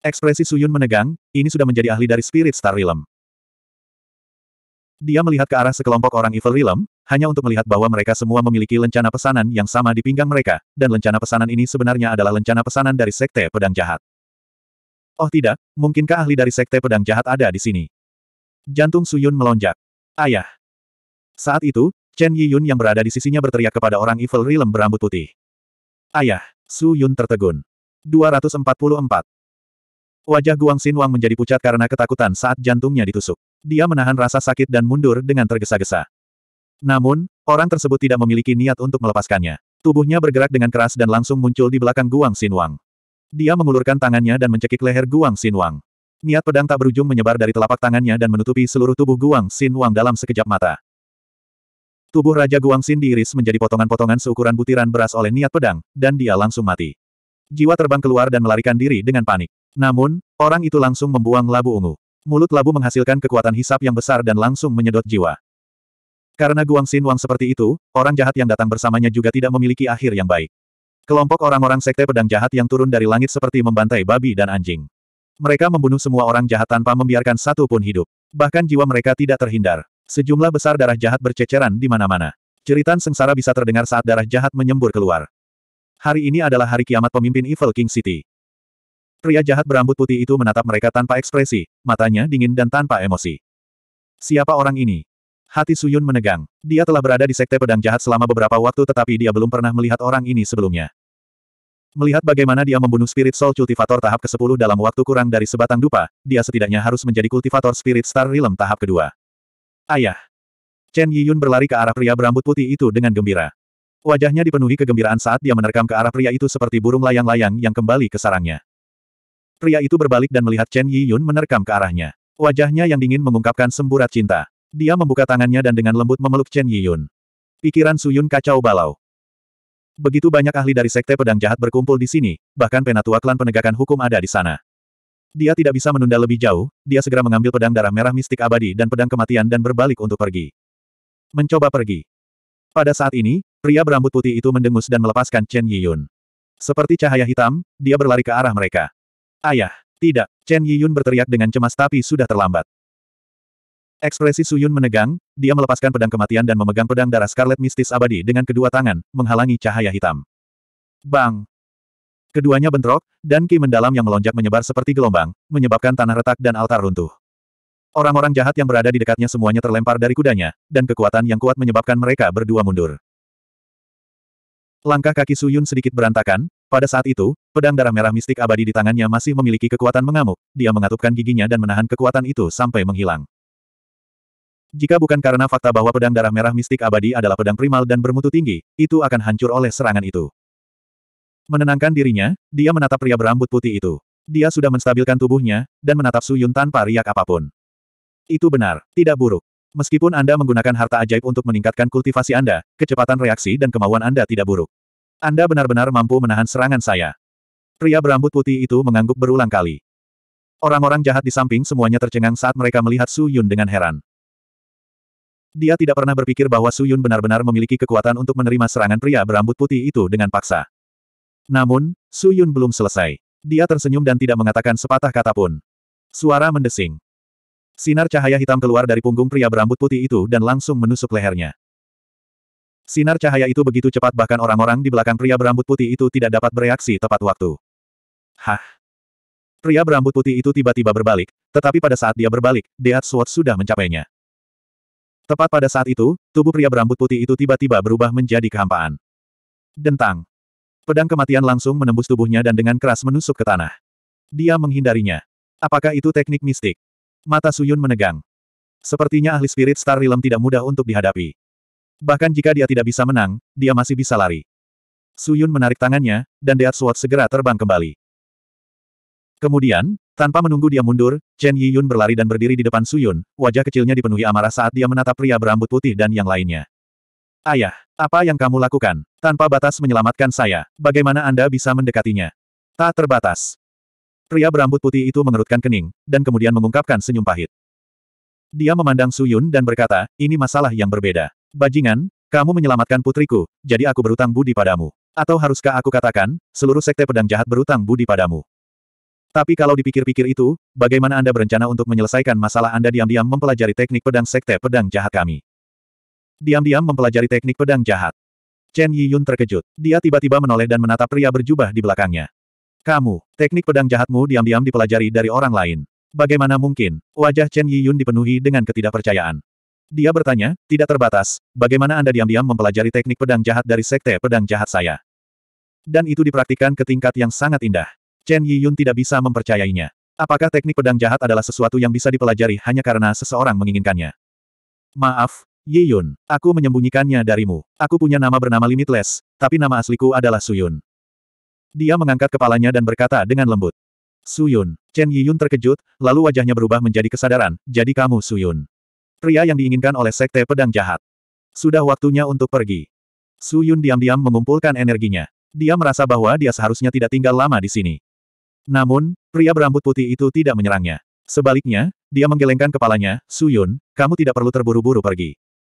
Ekspresi Suyun menegang, ini sudah menjadi ahli dari Spirit Star Realm. Dia melihat ke arah sekelompok orang Evil Realm, hanya untuk melihat bahwa mereka semua memiliki lencana pesanan yang sama di pinggang mereka, dan lencana pesanan ini sebenarnya adalah lencana pesanan dari Sekte Pedang Jahat. Oh tidak, mungkinkah ahli dari sekte pedang jahat ada di sini? Jantung Suyun melonjak. Ayah. Saat itu, Chen Yiyun yang berada di sisinya berteriak kepada orang Evil Realm berambut putih. Ayah. Su Yun tertegun. 244. Wajah Guang Xin Wang menjadi pucat karena ketakutan saat jantungnya ditusuk. Dia menahan rasa sakit dan mundur dengan tergesa-gesa. Namun, orang tersebut tidak memiliki niat untuk melepaskannya. Tubuhnya bergerak dengan keras dan langsung muncul di belakang Guang Xin Wang. Dia mengulurkan tangannya dan mencekik leher Guang Xin Wang. Niat pedang tak berujung menyebar dari telapak tangannya dan menutupi seluruh tubuh Guang Xin Wang dalam sekejap mata. Tubuh Raja Guang Xin diiris menjadi potongan-potongan seukuran butiran beras oleh niat pedang, dan dia langsung mati. Jiwa terbang keluar dan melarikan diri dengan panik. Namun, orang itu langsung membuang labu ungu. Mulut labu menghasilkan kekuatan hisap yang besar dan langsung menyedot jiwa. Karena Guang Xin Wang seperti itu, orang jahat yang datang bersamanya juga tidak memiliki akhir yang baik. Kelompok orang-orang sekte pedang jahat yang turun dari langit seperti membantai babi dan anjing. Mereka membunuh semua orang jahat tanpa membiarkan satu pun hidup. Bahkan jiwa mereka tidak terhindar. Sejumlah besar darah jahat berceceran di mana-mana. Ceritan sengsara bisa terdengar saat darah jahat menyembur keluar. Hari ini adalah hari kiamat pemimpin Evil King City. Pria jahat berambut putih itu menatap mereka tanpa ekspresi, matanya dingin dan tanpa emosi. Siapa orang ini? Hati Suyun menegang. Dia telah berada di sekte pedang jahat selama beberapa waktu tetapi dia belum pernah melihat orang ini sebelumnya. Melihat bagaimana dia membunuh Spirit Soul Cultivator tahap ke-10 dalam waktu kurang dari sebatang dupa, dia setidaknya harus menjadi kultivator Spirit Star Realm tahap kedua. Ayah. Chen Yiyun berlari ke arah pria berambut putih itu dengan gembira. Wajahnya dipenuhi kegembiraan saat dia menerkam ke arah pria itu seperti burung layang-layang yang kembali ke sarangnya. Pria itu berbalik dan melihat Chen Yiyun menerkam ke arahnya. Wajahnya yang dingin mengungkapkan semburat cinta. Dia membuka tangannya dan dengan lembut memeluk Chen Yiyun. Pikiran Suyun kacau balau. Begitu banyak ahli dari sekte pedang jahat berkumpul di sini, bahkan penatua klan penegakan hukum ada di sana. Dia tidak bisa menunda lebih jauh, dia segera mengambil pedang darah merah mistik abadi dan pedang kematian dan berbalik untuk pergi. Mencoba pergi. Pada saat ini, pria berambut putih itu mendengus dan melepaskan Chen Yiyun. Seperti cahaya hitam, dia berlari ke arah mereka. Ayah, tidak, Chen Yiyun berteriak dengan cemas tapi sudah terlambat. Ekspresi Suyun menegang, dia melepaskan pedang kematian dan memegang pedang darah Scarlet Mistis Abadi dengan kedua tangan, menghalangi cahaya hitam. Bang! Keduanya bentrok, dan ki mendalam yang melonjak menyebar seperti gelombang, menyebabkan tanah retak dan altar runtuh. Orang-orang jahat yang berada di dekatnya semuanya terlempar dari kudanya, dan kekuatan yang kuat menyebabkan mereka berdua mundur. Langkah kaki Suyun sedikit berantakan, pada saat itu, pedang darah merah mistik abadi di tangannya masih memiliki kekuatan mengamuk, dia mengatupkan giginya dan menahan kekuatan itu sampai menghilang. Jika bukan karena fakta bahwa pedang darah merah mistik abadi adalah pedang primal dan bermutu tinggi, itu akan hancur oleh serangan itu. Menenangkan dirinya, dia menatap pria berambut putih itu. Dia sudah menstabilkan tubuhnya, dan menatap Suyun tanpa riak apapun. Itu benar, tidak buruk. Meskipun Anda menggunakan harta ajaib untuk meningkatkan kultivasi Anda, kecepatan reaksi dan kemauan Anda tidak buruk. Anda benar-benar mampu menahan serangan saya. Pria berambut putih itu mengangguk berulang kali. Orang-orang jahat di samping semuanya tercengang saat mereka melihat Su Yun dengan heran. Dia tidak pernah berpikir bahwa Suyun benar-benar memiliki kekuatan untuk menerima serangan pria berambut putih itu dengan paksa. Namun, Suyun belum selesai. Dia tersenyum dan tidak mengatakan sepatah kata pun. Suara mendesing. Sinar cahaya hitam keluar dari punggung pria berambut putih itu dan langsung menusuk lehernya. Sinar cahaya itu begitu cepat bahkan orang-orang di belakang pria berambut putih itu tidak dapat bereaksi tepat waktu. Hah? Pria berambut putih itu tiba-tiba berbalik, tetapi pada saat dia berbalik, Deat Sword sudah mencapainya. Tepat pada saat itu, tubuh pria berambut putih itu tiba-tiba berubah menjadi kehampaan. Dentang. Pedang kematian langsung menembus tubuhnya dan dengan keras menusuk ke tanah. Dia menghindarinya. Apakah itu teknik mistik? Mata Suyun menegang. Sepertinya ahli spirit Star Realm tidak mudah untuk dihadapi. Bahkan jika dia tidak bisa menang, dia masih bisa lari. Suyun menarik tangannya, dan Death Sword segera terbang kembali. Kemudian, tanpa menunggu dia mundur, Chen Yun berlari dan berdiri di depan Suyun, wajah kecilnya dipenuhi amarah saat dia menatap pria berambut putih dan yang lainnya. Ayah, apa yang kamu lakukan? Tanpa batas menyelamatkan saya, bagaimana Anda bisa mendekatinya? Tak terbatas. Pria berambut putih itu mengerutkan kening, dan kemudian mengungkapkan senyum pahit. Dia memandang Suyun dan berkata, ini masalah yang berbeda. Bajingan, kamu menyelamatkan putriku, jadi aku berutang budi padamu. Atau haruskah aku katakan, seluruh sekte pedang jahat berutang budi padamu. Tapi kalau dipikir-pikir itu, bagaimana Anda berencana untuk menyelesaikan masalah Anda diam-diam mempelajari teknik pedang sekte pedang jahat kami? Diam-diam mempelajari teknik pedang jahat. Chen Yiyun terkejut. Dia tiba-tiba menoleh dan menatap pria berjubah di belakangnya. Kamu, teknik pedang jahatmu diam-diam dipelajari dari orang lain. Bagaimana mungkin? Wajah Chen Yiyun dipenuhi dengan ketidakpercayaan. Dia bertanya, tidak terbatas, bagaimana Anda diam-diam mempelajari teknik pedang jahat dari sekte pedang jahat saya? Dan itu dipraktikkan ke tingkat yang sangat indah. Chen Yiyun tidak bisa mempercayainya. Apakah teknik pedang jahat adalah sesuatu yang bisa dipelajari hanya karena seseorang menginginkannya? Maaf, Yi Yun, aku menyembunyikannya darimu. Aku punya nama bernama Limitless, tapi nama asliku adalah Suyun. Dia mengangkat kepalanya dan berkata dengan lembut. Suyun. Chen Yiyun terkejut, lalu wajahnya berubah menjadi kesadaran, jadi kamu Suyun. Pria yang diinginkan oleh Sekte Pedang Jahat. Sudah waktunya untuk pergi. Suyun diam-diam mengumpulkan energinya. Dia merasa bahwa dia seharusnya tidak tinggal lama di sini. Namun, pria berambut putih itu tidak menyerangnya. Sebaliknya, dia menggelengkan kepalanya, Suyun, kamu tidak perlu terburu-buru pergi.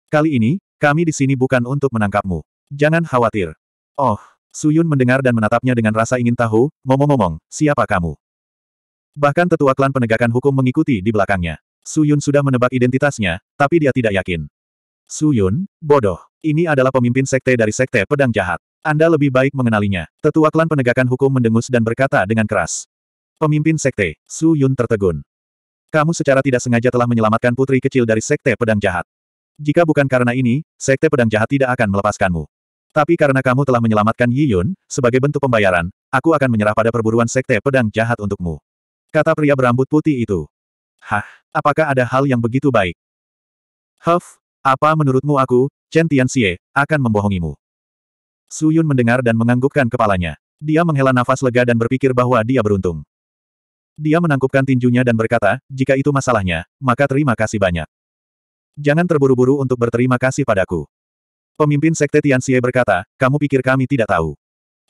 Kali ini, kami di sini bukan untuk menangkapmu. Jangan khawatir. Oh, Suyun mendengar dan menatapnya dengan rasa ingin tahu, ngomong-ngomong, siapa kamu? Bahkan tetua klan penegakan hukum mengikuti di belakangnya. Suyun sudah menebak identitasnya, tapi dia tidak yakin. Suyun, bodoh. Ini adalah pemimpin sekte dari sekte pedang jahat. Anda lebih baik mengenalinya. Tetua klan penegakan hukum mendengus dan berkata dengan keras. Pemimpin sekte, Su Yun tertegun. Kamu secara tidak sengaja telah menyelamatkan putri kecil dari sekte pedang jahat. Jika bukan karena ini, sekte pedang jahat tidak akan melepaskanmu. Tapi karena kamu telah menyelamatkan Yi Yun, sebagai bentuk pembayaran, aku akan menyerah pada perburuan sekte pedang jahat untukmu. Kata pria berambut putih itu. Hah, apakah ada hal yang begitu baik? Huff, apa menurutmu aku, Chen Tianxie, akan membohongimu? Su Yun mendengar dan menganggukkan kepalanya. Dia menghela nafas lega dan berpikir bahwa dia beruntung. Dia menangkupkan tinjunya dan berkata, jika itu masalahnya, maka terima kasih banyak. Jangan terburu-buru untuk berterima kasih padaku. Pemimpin Sekte Tian Tianxie berkata, kamu pikir kami tidak tahu.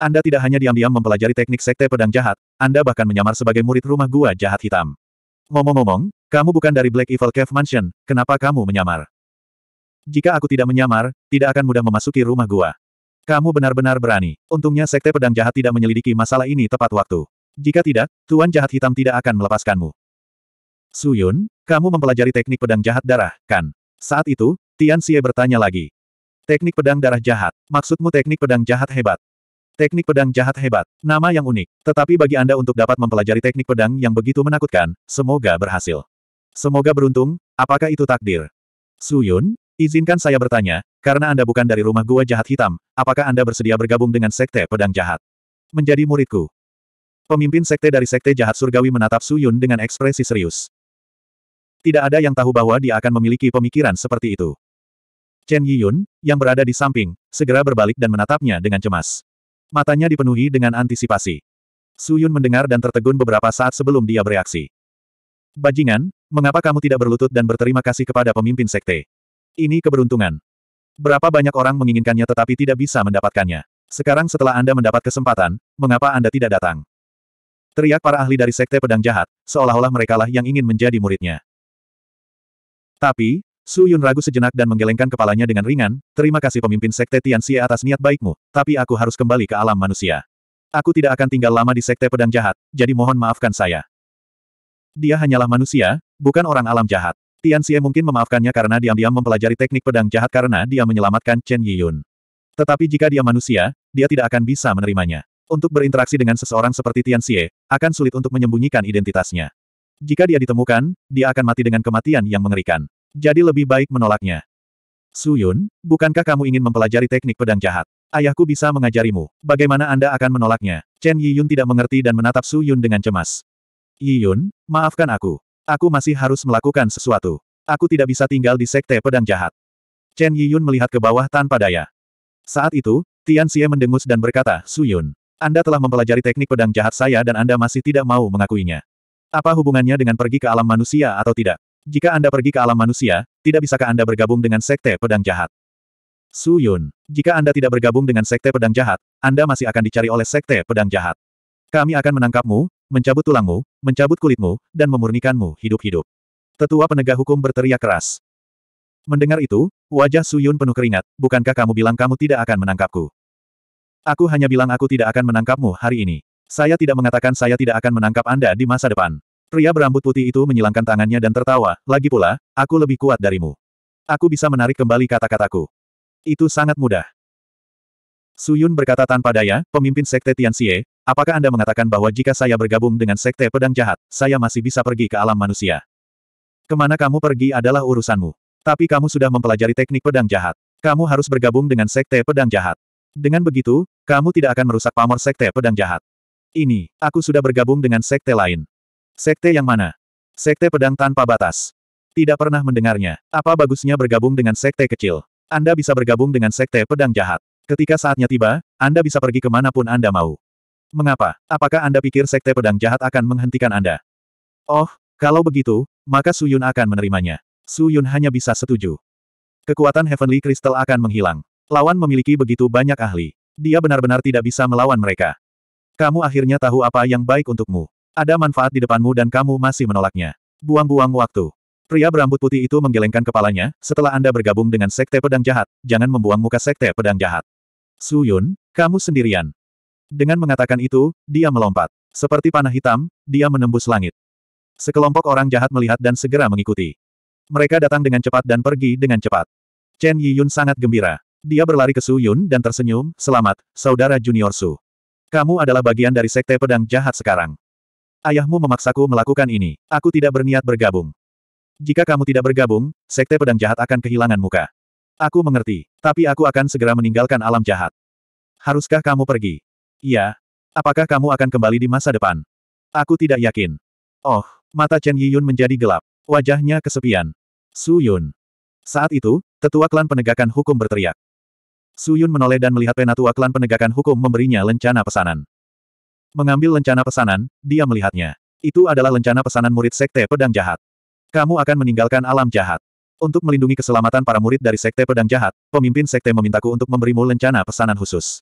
Anda tidak hanya diam-diam mempelajari teknik Sekte Pedang Jahat, Anda bahkan menyamar sebagai murid rumah gua jahat hitam. Ngomong-ngomong, kamu bukan dari Black Evil Cave Mansion, kenapa kamu menyamar? Jika aku tidak menyamar, tidak akan mudah memasuki rumah gua. Kamu benar-benar berani. Untungnya sekte pedang jahat tidak menyelidiki masalah ini tepat waktu. Jika tidak, Tuan Jahat Hitam tidak akan melepaskanmu. Suyun, kamu mempelajari teknik pedang jahat darah, kan? Saat itu, Tian Xie bertanya lagi. Teknik pedang darah jahat. Maksudmu teknik pedang jahat hebat? Teknik pedang jahat hebat. Nama yang unik. Tetapi bagi Anda untuk dapat mempelajari teknik pedang yang begitu menakutkan, semoga berhasil. Semoga beruntung, apakah itu takdir? Suyun, Izinkan saya bertanya, karena Anda bukan dari rumah gua jahat hitam, apakah Anda bersedia bergabung dengan Sekte Pedang Jahat? Menjadi muridku. Pemimpin Sekte dari Sekte Jahat Surgawi menatap Suyun dengan ekspresi serius. Tidak ada yang tahu bahwa dia akan memiliki pemikiran seperti itu. Chen Yiyun, yang berada di samping, segera berbalik dan menatapnya dengan cemas. Matanya dipenuhi dengan antisipasi. Suyun mendengar dan tertegun beberapa saat sebelum dia bereaksi. Bajingan, mengapa kamu tidak berlutut dan berterima kasih kepada pemimpin sekte? Ini keberuntungan. Berapa banyak orang menginginkannya tetapi tidak bisa mendapatkannya. Sekarang setelah Anda mendapat kesempatan, mengapa Anda tidak datang? Teriak para ahli dari Sekte Pedang Jahat, seolah-olah merekalah yang ingin menjadi muridnya. Tapi, Su Yun ragu sejenak dan menggelengkan kepalanya dengan ringan, terima kasih pemimpin Sekte Tian Xie atas niat baikmu, tapi aku harus kembali ke alam manusia. Aku tidak akan tinggal lama di Sekte Pedang Jahat, jadi mohon maafkan saya. Dia hanyalah manusia, bukan orang alam jahat. Tian Xie mungkin memaafkannya karena diam-diam mempelajari teknik pedang jahat karena dia menyelamatkan Chen Yiyun. Tetapi jika dia manusia, dia tidak akan bisa menerimanya. Untuk berinteraksi dengan seseorang seperti Tian Xie, akan sulit untuk menyembunyikan identitasnya. Jika dia ditemukan, dia akan mati dengan kematian yang mengerikan. Jadi lebih baik menolaknya. Su Yun, bukankah kamu ingin mempelajari teknik pedang jahat? Ayahku bisa mengajarimu. Bagaimana Anda akan menolaknya? Chen Yiyun tidak mengerti dan menatap Su Yun dengan cemas. Yiyun, maafkan aku. Aku masih harus melakukan sesuatu. Aku tidak bisa tinggal di sekte pedang jahat. Chen Yiyun melihat ke bawah tanpa daya. Saat itu, Tian Xie mendengus dan berkata, Suyun, Anda telah mempelajari teknik pedang jahat saya dan Anda masih tidak mau mengakuinya. Apa hubungannya dengan pergi ke alam manusia atau tidak? Jika Anda pergi ke alam manusia, tidak bisakah Anda bergabung dengan sekte pedang jahat? Suyun, jika Anda tidak bergabung dengan sekte pedang jahat, Anda masih akan dicari oleh sekte pedang jahat. Kami akan menangkapmu, mencabut tulangmu, mencabut kulitmu, dan memurnikanmu hidup-hidup. Tetua penegak hukum berteriak keras. Mendengar itu, wajah Suyun penuh keringat, bukankah kamu bilang kamu tidak akan menangkapku? Aku hanya bilang aku tidak akan menangkapmu hari ini. Saya tidak mengatakan saya tidak akan menangkap Anda di masa depan. Pria berambut putih itu menyilangkan tangannya dan tertawa, lagi pula, aku lebih kuat darimu. Aku bisa menarik kembali kata-kataku. Itu sangat mudah. Suyun berkata tanpa daya, pemimpin sekte Tianxie, apakah Anda mengatakan bahwa jika saya bergabung dengan sekte pedang jahat, saya masih bisa pergi ke alam manusia? Kemana kamu pergi adalah urusanmu. Tapi kamu sudah mempelajari teknik pedang jahat. Kamu harus bergabung dengan sekte pedang jahat. Dengan begitu, kamu tidak akan merusak pamor sekte pedang jahat. Ini, aku sudah bergabung dengan sekte lain. Sekte yang mana? Sekte pedang tanpa batas. Tidak pernah mendengarnya. Apa bagusnya bergabung dengan sekte kecil? Anda bisa bergabung dengan sekte pedang jahat. Ketika saatnya tiba, Anda bisa pergi kemanapun Anda mau. Mengapa? Apakah Anda pikir Sekte Pedang Jahat akan menghentikan Anda? Oh, kalau begitu, maka Suyun akan menerimanya. Suyun hanya bisa setuju. Kekuatan Heavenly Crystal akan menghilang. Lawan memiliki begitu banyak ahli. Dia benar-benar tidak bisa melawan mereka. Kamu akhirnya tahu apa yang baik untukmu. Ada manfaat di depanmu dan kamu masih menolaknya. Buang-buang waktu. Pria berambut putih itu menggelengkan kepalanya, setelah Anda bergabung dengan Sekte Pedang Jahat, jangan membuang muka Sekte Pedang Jahat. Su Yun, kamu sendirian. Dengan mengatakan itu, dia melompat. Seperti panah hitam, dia menembus langit. Sekelompok orang jahat melihat dan segera mengikuti. Mereka datang dengan cepat dan pergi dengan cepat. Chen Yiyun sangat gembira. Dia berlari ke Su Yun dan tersenyum, selamat, saudara junior Su. Kamu adalah bagian dari sekte pedang jahat sekarang. Ayahmu memaksaku melakukan ini. Aku tidak berniat bergabung. Jika kamu tidak bergabung, sekte pedang jahat akan kehilangan muka. Aku mengerti, tapi aku akan segera meninggalkan alam jahat. Haruskah kamu pergi? Iya. Apakah kamu akan kembali di masa depan? Aku tidak yakin. Oh, mata Chen Yiyun menjadi gelap. Wajahnya kesepian. Su Yun. Saat itu, tetua klan penegakan hukum berteriak. Su Yun menoleh dan melihat penatua klan penegakan hukum memberinya lencana pesanan. Mengambil lencana pesanan, dia melihatnya. Itu adalah lencana pesanan murid sekte pedang jahat. Kamu akan meninggalkan alam jahat. Untuk melindungi keselamatan para murid dari Sekte Pedang Jahat, pemimpin Sekte memintaku untuk memberimu lencana pesanan khusus.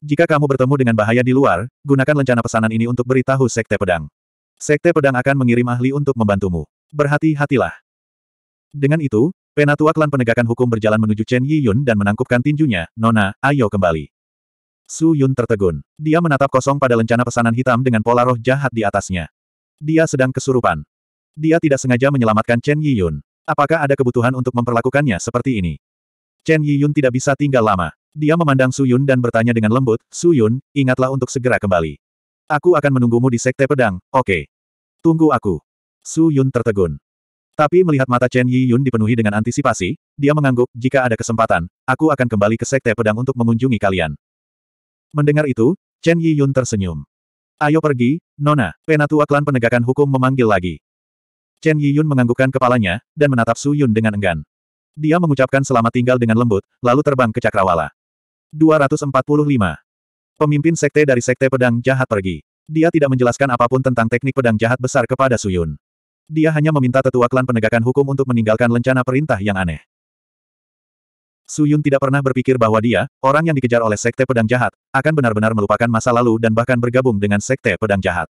Jika kamu bertemu dengan bahaya di luar, gunakan lencana pesanan ini untuk beritahu Sekte Pedang. Sekte Pedang akan mengirim ahli untuk membantumu. Berhati-hatilah. Dengan itu, penatua klan penegakan hukum berjalan menuju Chen Yiyun dan menangkupkan tinjunya, Nona, ayo kembali. Su Yun tertegun. Dia menatap kosong pada lencana pesanan hitam dengan pola roh jahat di atasnya. Dia sedang kesurupan. Dia tidak sengaja menyelamatkan Chen Yiyun. Apakah ada kebutuhan untuk memperlakukannya seperti ini? Chen Yiyun tidak bisa tinggal lama. Dia memandang Su Yun dan bertanya dengan lembut, Su Yun, ingatlah untuk segera kembali. Aku akan menunggumu di Sekte Pedang, oke. Okay. Tunggu aku. Su Yun tertegun. Tapi melihat mata Chen Yiyun dipenuhi dengan antisipasi, dia mengangguk, jika ada kesempatan, aku akan kembali ke Sekte Pedang untuk mengunjungi kalian. Mendengar itu, Chen Yiyun tersenyum. Ayo pergi, Nona, penatua klan penegakan hukum memanggil lagi. Chen Yiyun menganggukkan kepalanya, dan menatap Su Yun dengan enggan. Dia mengucapkan selamat tinggal dengan lembut, lalu terbang ke Cakrawala. 245. Pemimpin sekte dari sekte pedang jahat pergi. Dia tidak menjelaskan apapun tentang teknik pedang jahat besar kepada Su Yun. Dia hanya meminta tetua klan penegakan hukum untuk meninggalkan lencana perintah yang aneh. Su Yun tidak pernah berpikir bahwa dia, orang yang dikejar oleh sekte pedang jahat, akan benar-benar melupakan masa lalu dan bahkan bergabung dengan sekte pedang jahat.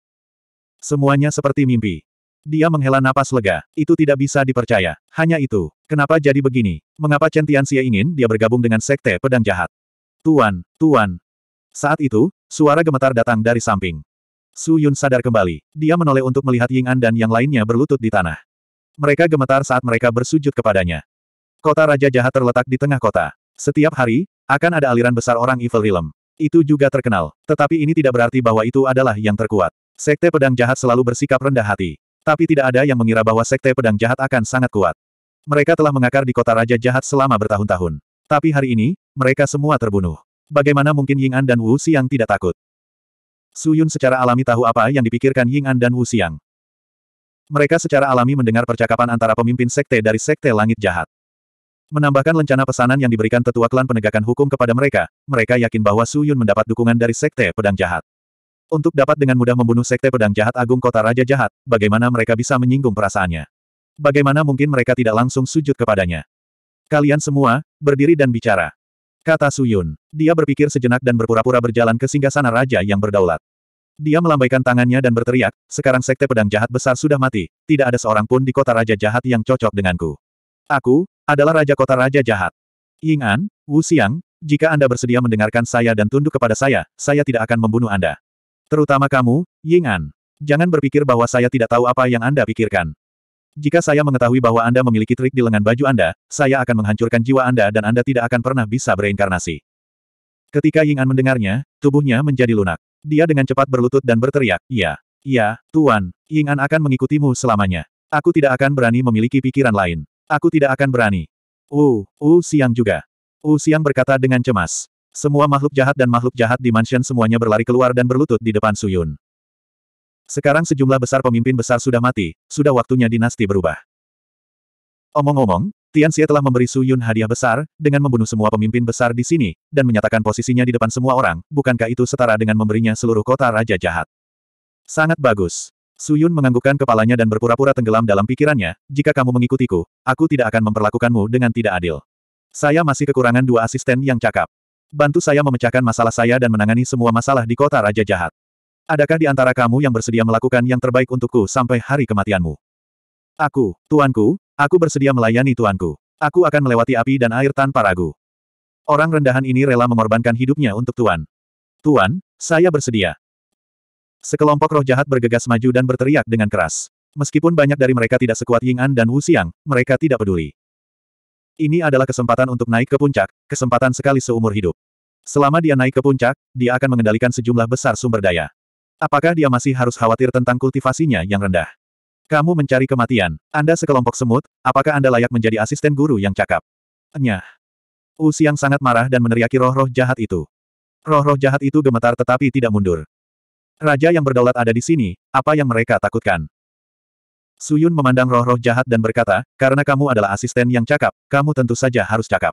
Semuanya seperti mimpi. Dia menghela napas lega. Itu tidak bisa dipercaya. Hanya itu. Kenapa jadi begini? Mengapa Chen Tianxia ingin dia bergabung dengan sekte pedang jahat? Tuan, tuan. Saat itu, suara gemetar datang dari samping. Su Yun sadar kembali. Dia menoleh untuk melihat Ying An dan yang lainnya berlutut di tanah. Mereka gemetar saat mereka bersujud kepadanya. Kota Raja Jahat terletak di tengah kota. Setiap hari, akan ada aliran besar orang Evil Realm. Itu juga terkenal. Tetapi ini tidak berarti bahwa itu adalah yang terkuat. Sekte pedang jahat selalu bersikap rendah hati. Tapi tidak ada yang mengira bahwa sekte pedang jahat akan sangat kuat. Mereka telah mengakar di kota Raja Jahat selama bertahun-tahun. Tapi hari ini, mereka semua terbunuh. Bagaimana mungkin Ying An dan Wu Siang tidak takut? Su Yun secara alami tahu apa yang dipikirkan Ying An dan Wu Siang. Mereka secara alami mendengar percakapan antara pemimpin sekte dari sekte langit jahat. Menambahkan lencana pesanan yang diberikan tetua klan penegakan hukum kepada mereka, mereka yakin bahwa Su Yun mendapat dukungan dari sekte pedang jahat. Untuk dapat dengan mudah membunuh Sekte Pedang Jahat Agung Kota Raja Jahat, bagaimana mereka bisa menyinggung perasaannya? Bagaimana mungkin mereka tidak langsung sujud kepadanya? Kalian semua, berdiri dan bicara. Kata Suyun. Dia berpikir sejenak dan berpura-pura berjalan ke singgasana raja yang berdaulat. Dia melambaikan tangannya dan berteriak, sekarang Sekte Pedang Jahat Besar sudah mati, tidak ada seorang pun di kota Raja Jahat yang cocok denganku. Aku, adalah Raja Kota Raja Jahat. Ying An, Wu Xiang, jika Anda bersedia mendengarkan saya dan tunduk kepada saya, saya tidak akan membunuh Anda. Terutama kamu, Ying'an. Jangan berpikir bahwa saya tidak tahu apa yang Anda pikirkan. Jika saya mengetahui bahwa Anda memiliki trik di lengan baju Anda, saya akan menghancurkan jiwa Anda dan Anda tidak akan pernah bisa bereinkarnasi. Ketika Ying'an mendengarnya, tubuhnya menjadi lunak. Dia dengan cepat berlutut dan berteriak, "Ya, ya, Tuan, Ying'an akan mengikutimu selamanya. Aku tidak akan berani memiliki pikiran lain. Aku tidak akan berani. Uh, oh, U uh, oh Siang juga. U uh, oh Siang berkata dengan cemas. Semua makhluk jahat dan makhluk jahat di mansion semuanya berlari keluar dan berlutut di depan Suyun. Sekarang sejumlah besar pemimpin besar sudah mati, sudah waktunya dinasti berubah. Omong-omong, Tian Xie telah memberi Suyun hadiah besar, dengan membunuh semua pemimpin besar di sini, dan menyatakan posisinya di depan semua orang, bukankah itu setara dengan memberinya seluruh kota Raja Jahat? Sangat bagus. Suyun menganggukkan kepalanya dan berpura-pura tenggelam dalam pikirannya, jika kamu mengikutiku, aku tidak akan memperlakukanmu dengan tidak adil. Saya masih kekurangan dua asisten yang cakap. Bantu saya memecahkan masalah saya dan menangani semua masalah di kota Raja Jahat. Adakah di antara kamu yang bersedia melakukan yang terbaik untukku sampai hari kematianmu? Aku, tuanku, aku bersedia melayani tuanku. Aku akan melewati api dan air tanpa ragu. Orang rendahan ini rela mengorbankan hidupnya untuk tuan. Tuan, saya bersedia. Sekelompok roh jahat bergegas maju dan berteriak dengan keras. Meskipun banyak dari mereka tidak sekuat Ying An dan Wu Xiang, mereka tidak peduli. Ini adalah kesempatan untuk naik ke puncak, kesempatan sekali seumur hidup. Selama dia naik ke puncak, dia akan mengendalikan sejumlah besar sumber daya. Apakah dia masih harus khawatir tentang kultivasinya yang rendah? Kamu mencari kematian. Anda sekelompok semut, apakah Anda layak menjadi asisten guru yang cakap? Enyah. U yang sangat marah dan meneriaki roh-roh jahat itu. Roh-roh jahat itu gemetar tetapi tidak mundur. Raja yang berdaulat ada di sini, apa yang mereka takutkan? Suyun memandang roh-roh jahat dan berkata, karena kamu adalah asisten yang cakap, kamu tentu saja harus cakap.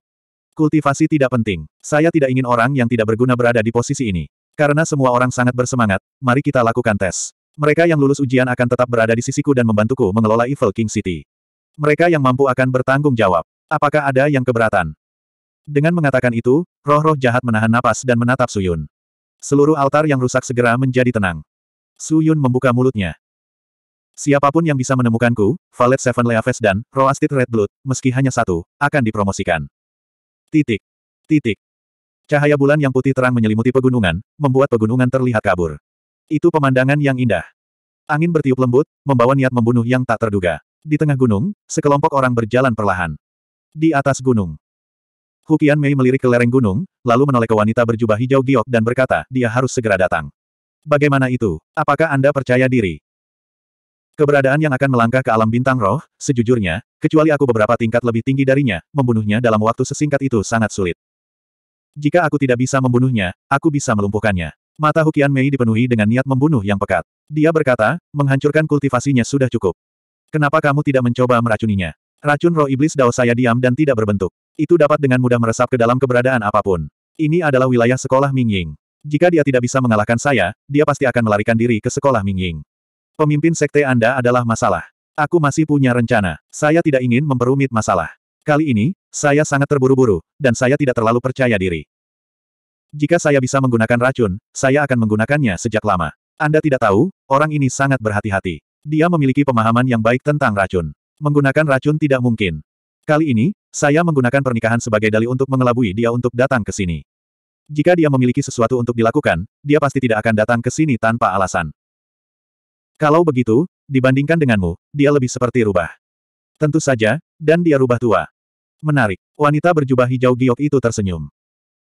Kultivasi tidak penting. Saya tidak ingin orang yang tidak berguna berada di posisi ini. Karena semua orang sangat bersemangat, mari kita lakukan tes. Mereka yang lulus ujian akan tetap berada di sisiku dan membantuku mengelola Evil King City. Mereka yang mampu akan bertanggung jawab. Apakah ada yang keberatan? Dengan mengatakan itu, roh-roh jahat menahan napas dan menatap Suyun. Seluruh altar yang rusak segera menjadi tenang. Suyun membuka mulutnya. Siapapun yang bisa menemukanku, Valet Seven Leaves dan Roasted Red Blood, meski hanya satu, akan dipromosikan. Titik. Titik. Cahaya bulan yang putih terang menyelimuti pegunungan, membuat pegunungan terlihat kabur. Itu pemandangan yang indah. Angin bertiup lembut, membawa niat membunuh yang tak terduga. Di tengah gunung, sekelompok orang berjalan perlahan. Di atas gunung. Hukian Mei melirik ke lereng gunung, lalu menoleh ke wanita berjubah hijau giok dan berkata, dia harus segera datang. Bagaimana itu? Apakah Anda percaya diri? Keberadaan yang akan melangkah ke alam bintang roh, sejujurnya, kecuali aku beberapa tingkat lebih tinggi darinya, membunuhnya dalam waktu sesingkat itu sangat sulit. Jika aku tidak bisa membunuhnya, aku bisa melumpuhkannya. Mata Hukian Mei dipenuhi dengan niat membunuh yang pekat. Dia berkata, menghancurkan kultivasinya sudah cukup. Kenapa kamu tidak mencoba meracuninya? Racun roh iblis dao saya diam dan tidak berbentuk. Itu dapat dengan mudah meresap ke dalam keberadaan apapun. Ini adalah wilayah sekolah Mingying. Jika dia tidak bisa mengalahkan saya, dia pasti akan melarikan diri ke sekolah Mingying. Pemimpin sekte Anda adalah masalah. Aku masih punya rencana. Saya tidak ingin memperumit masalah. Kali ini, saya sangat terburu-buru, dan saya tidak terlalu percaya diri. Jika saya bisa menggunakan racun, saya akan menggunakannya sejak lama. Anda tidak tahu, orang ini sangat berhati-hati. Dia memiliki pemahaman yang baik tentang racun. Menggunakan racun tidak mungkin. Kali ini, saya menggunakan pernikahan sebagai dalih untuk mengelabui dia untuk datang ke sini. Jika dia memiliki sesuatu untuk dilakukan, dia pasti tidak akan datang ke sini tanpa alasan. Kalau begitu, dibandingkan denganmu, dia lebih seperti rubah. Tentu saja, dan dia rubah tua. Menarik, wanita berjubah hijau giok itu tersenyum.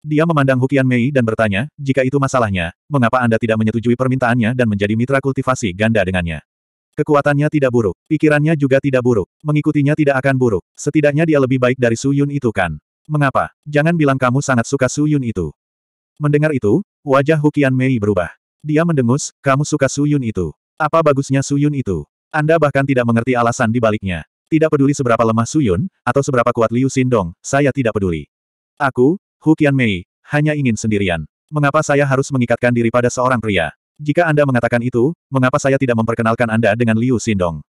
Dia memandang Hukian Mei dan bertanya, jika itu masalahnya, mengapa Anda tidak menyetujui permintaannya dan menjadi mitra kultivasi ganda dengannya? Kekuatannya tidak buruk, pikirannya juga tidak buruk, mengikutinya tidak akan buruk, setidaknya dia lebih baik dari Su Yun itu kan? Mengapa? Jangan bilang kamu sangat suka Su Yun itu. Mendengar itu, wajah Hukian Mei berubah. Dia mendengus, kamu suka Su Yun itu. Apa bagusnya Suyun itu? Anda bahkan tidak mengerti alasan di baliknya. Tidak peduli seberapa lemah Suyun, atau seberapa kuat Liu Xindong, saya tidak peduli. Aku, Hu Mei, hanya ingin sendirian. Mengapa saya harus mengikatkan diri pada seorang pria? Jika Anda mengatakan itu, mengapa saya tidak memperkenalkan Anda dengan Liu Xindong?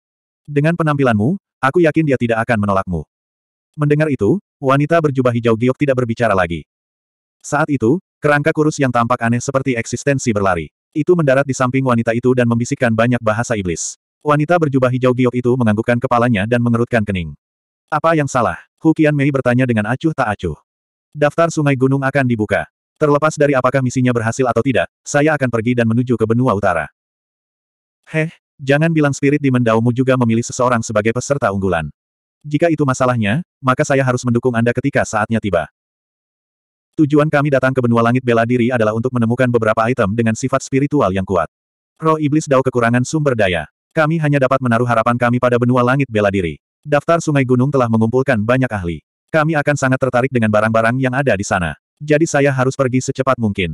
Dengan penampilanmu, aku yakin dia tidak akan menolakmu. Mendengar itu, wanita berjubah hijau giok tidak berbicara lagi. Saat itu, kerangka kurus yang tampak aneh seperti eksistensi berlari. Itu mendarat di samping wanita itu dan membisikkan banyak bahasa iblis. Wanita berjubah hijau giok itu menganggukkan kepalanya dan mengerutkan kening. Apa yang salah? Hukian Mei bertanya dengan acuh tak acuh. Daftar sungai gunung akan dibuka. Terlepas dari apakah misinya berhasil atau tidak, saya akan pergi dan menuju ke benua utara. Heh, jangan bilang spirit di mendaumu juga memilih seseorang sebagai peserta unggulan. Jika itu masalahnya, maka saya harus mendukung Anda ketika saatnya tiba. Tujuan kami datang ke benua langit bela diri adalah untuk menemukan beberapa item dengan sifat spiritual yang kuat. Roh Iblis Dao kekurangan sumber daya. Kami hanya dapat menaruh harapan kami pada benua langit bela diri. Daftar sungai gunung telah mengumpulkan banyak ahli. Kami akan sangat tertarik dengan barang-barang yang ada di sana. Jadi saya harus pergi secepat mungkin.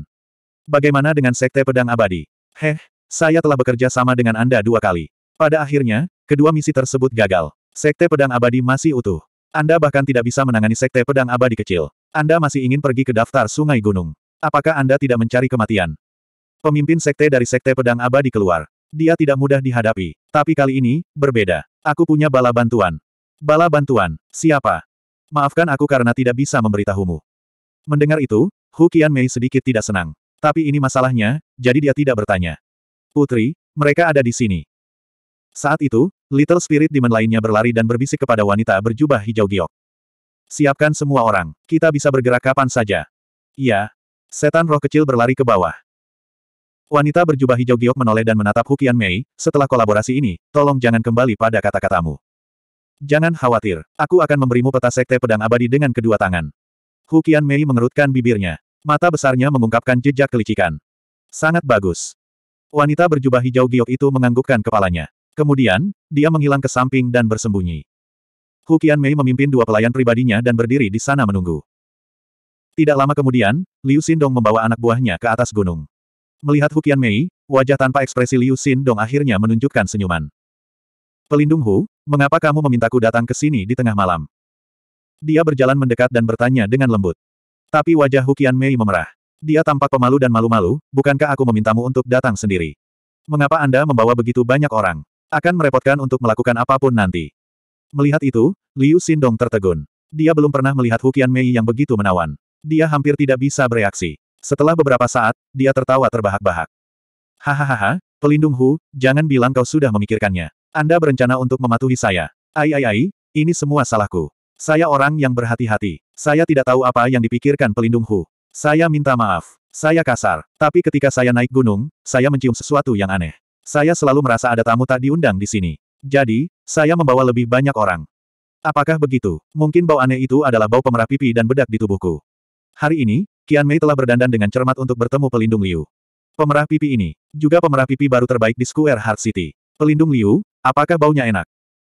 Bagaimana dengan Sekte Pedang Abadi? Heh, saya telah bekerja sama dengan Anda dua kali. Pada akhirnya, kedua misi tersebut gagal. Sekte Pedang Abadi masih utuh. Anda bahkan tidak bisa menangani Sekte Pedang Abadi kecil. Anda masih ingin pergi ke daftar sungai gunung. Apakah Anda tidak mencari kematian? Pemimpin sekte dari sekte pedang abadi keluar. Dia tidak mudah dihadapi. Tapi kali ini, berbeda. Aku punya bala bantuan. Bala bantuan, siapa? Maafkan aku karena tidak bisa memberitahumu. Mendengar itu, Hukian Mei sedikit tidak senang. Tapi ini masalahnya, jadi dia tidak bertanya. Putri, mereka ada di sini. Saat itu, Little Spirit Demon lainnya berlari dan berbisik kepada wanita berjubah hijau giok. Siapkan semua orang, kita bisa bergerak kapan saja. Iya. Setan roh kecil berlari ke bawah. Wanita berjubah hijau giok menoleh dan menatap Hukian Mei, setelah kolaborasi ini, tolong jangan kembali pada kata-katamu. Jangan khawatir, aku akan memberimu peta sekte pedang abadi dengan kedua tangan. Hukian Mei mengerutkan bibirnya. Mata besarnya mengungkapkan jejak kelicikan. Sangat bagus. Wanita berjubah hijau giok itu menganggukkan kepalanya. Kemudian, dia menghilang ke samping dan bersembunyi. Hu Mei memimpin dua pelayan pribadinya dan berdiri di sana menunggu. Tidak lama kemudian, Liu Xindong membawa anak buahnya ke atas gunung. Melihat Hu Mei, wajah tanpa ekspresi Liu Xindong akhirnya menunjukkan senyuman. Pelindung Hu, mengapa kamu memintaku datang ke sini di tengah malam? Dia berjalan mendekat dan bertanya dengan lembut. Tapi wajah Hu Mei memerah. Dia tampak pemalu dan malu-malu, bukankah aku memintamu untuk datang sendiri? Mengapa Anda membawa begitu banyak orang? Akan merepotkan untuk melakukan apapun nanti. Melihat itu, Liu Xindong tertegun. Dia belum pernah melihat Hukian Mei yang begitu menawan. Dia hampir tidak bisa bereaksi. Setelah beberapa saat, dia tertawa terbahak-bahak. Hahaha, pelindung Hu, jangan bilang kau sudah memikirkannya. Anda berencana untuk mematuhi saya. Ai ai ai, ini semua salahku. Saya orang yang berhati-hati. Saya tidak tahu apa yang dipikirkan pelindung Hu. Saya minta maaf. Saya kasar. Tapi ketika saya naik gunung, saya mencium sesuatu yang aneh. Saya selalu merasa ada tamu tak diundang di sini. Jadi, saya membawa lebih banyak orang. Apakah begitu? Mungkin bau aneh itu adalah bau pemerah pipi dan bedak di tubuhku. Hari ini, Qian Mei telah berdandan dengan cermat untuk bertemu pelindung Liu. Pemerah pipi ini, juga pemerah pipi baru terbaik di Square Heart City. Pelindung Liu, apakah baunya enak?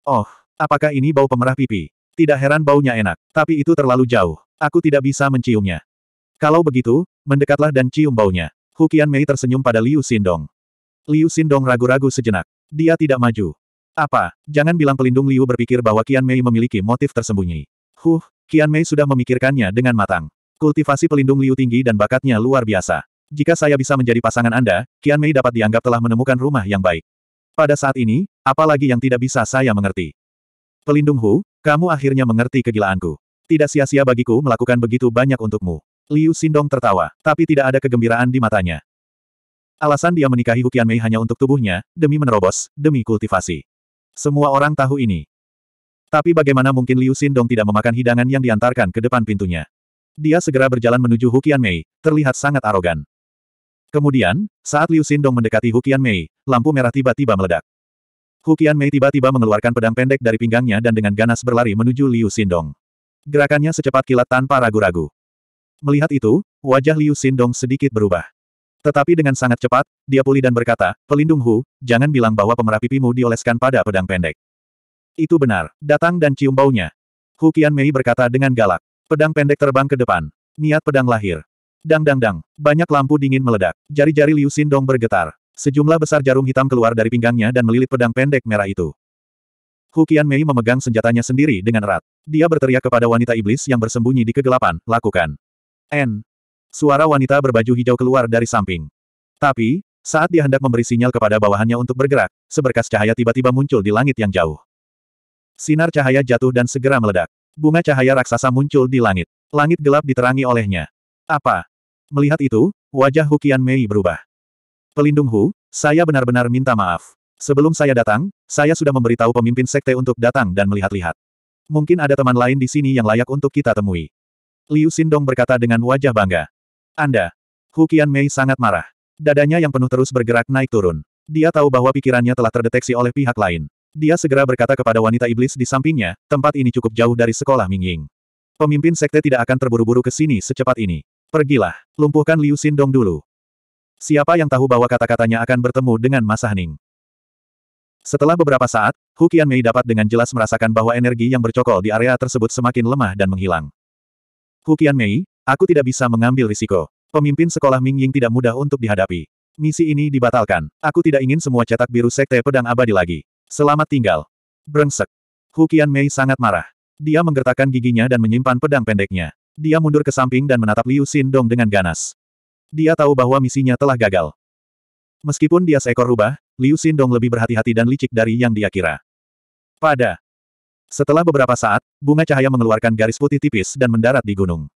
Oh, apakah ini bau pemerah pipi? Tidak heran baunya enak, tapi itu terlalu jauh. Aku tidak bisa menciumnya. Kalau begitu, mendekatlah dan cium baunya. Hukian Mei tersenyum pada Liu Sindong. Liu Sindong ragu-ragu sejenak. Dia tidak maju. Apa? Jangan bilang pelindung Liu berpikir bahwa Kian Mei memiliki motif tersembunyi. Huh, Kian Mei sudah memikirkannya dengan matang. Kultivasi pelindung Liu tinggi dan bakatnya luar biasa. Jika saya bisa menjadi pasangan Anda, Kian Mei dapat dianggap telah menemukan rumah yang baik. Pada saat ini, apalagi yang tidak bisa saya mengerti. Pelindung Hu, kamu akhirnya mengerti kegilaanku. Tidak sia-sia bagiku melakukan begitu banyak untukmu. Liu Sindong tertawa, tapi tidak ada kegembiraan di matanya. Alasan dia menikahi Hu Mei hanya untuk tubuhnya, demi menerobos, demi kultivasi. Semua orang tahu ini. Tapi bagaimana mungkin Liu Xindong tidak memakan hidangan yang diantarkan ke depan pintunya? Dia segera berjalan menuju Hukian Mei, terlihat sangat arogan. Kemudian, saat Liu Xindong mendekati Hukian Mei, lampu merah tiba-tiba meledak. Hukian Mei tiba-tiba mengeluarkan pedang pendek dari pinggangnya dan dengan ganas berlari menuju Liu Xindong. Gerakannya secepat kilat tanpa ragu-ragu. Melihat itu, wajah Liu Xindong sedikit berubah. Tetapi dengan sangat cepat, dia pulih dan berkata, Pelindung Hu, jangan bilang bahwa pemerapipimu dioleskan pada pedang pendek. Itu benar, datang dan cium baunya. Hu Qian Mei berkata dengan galak. Pedang pendek terbang ke depan. Niat pedang lahir. Dang dang dang, banyak lampu dingin meledak. Jari-jari Liu Xin Dong bergetar. Sejumlah besar jarum hitam keluar dari pinggangnya dan melilit pedang pendek merah itu. Hu Qian Mei memegang senjatanya sendiri dengan erat. Dia berteriak kepada wanita iblis yang bersembunyi di kegelapan, lakukan. N. Suara wanita berbaju hijau keluar dari samping. Tapi, saat dia hendak memberi sinyal kepada bawahannya untuk bergerak, seberkas cahaya tiba-tiba muncul di langit yang jauh. Sinar cahaya jatuh dan segera meledak. Bunga cahaya raksasa muncul di langit. Langit gelap diterangi olehnya. Apa? Melihat itu, wajah Hukian Mei berubah. Pelindung Hu, saya benar-benar minta maaf. Sebelum saya datang, saya sudah memberitahu pemimpin sekte untuk datang dan melihat-lihat. Mungkin ada teman lain di sini yang layak untuk kita temui. Liu Xindong berkata dengan wajah bangga. Anda. Hu Qian Mei sangat marah. Dadanya yang penuh terus bergerak naik turun. Dia tahu bahwa pikirannya telah terdeteksi oleh pihak lain. Dia segera berkata kepada wanita iblis di sampingnya, tempat ini cukup jauh dari sekolah Ming Ying. Pemimpin sekte tidak akan terburu-buru ke sini secepat ini. Pergilah, lumpuhkan Liu Xin Dong dulu. Siapa yang tahu bahwa kata-katanya akan bertemu dengan Mas Haning? Setelah beberapa saat, Hu Mei dapat dengan jelas merasakan bahwa energi yang bercokol di area tersebut semakin lemah dan menghilang. Hu Mei. Aku tidak bisa mengambil risiko. Pemimpin sekolah Ming Ying tidak mudah untuk dihadapi. Misi ini dibatalkan. Aku tidak ingin semua cetak biru sekte pedang abadi lagi. Selamat tinggal. Brengsek. Hukian Mei sangat marah. Dia menggertakkan giginya dan menyimpan pedang pendeknya. Dia mundur ke samping dan menatap Liu Xin Dong dengan ganas. Dia tahu bahwa misinya telah gagal. Meskipun dia seekor rubah, Liu Xin Dong lebih berhati-hati dan licik dari yang dia kira. Pada setelah beberapa saat, bunga cahaya mengeluarkan garis putih tipis dan mendarat di gunung.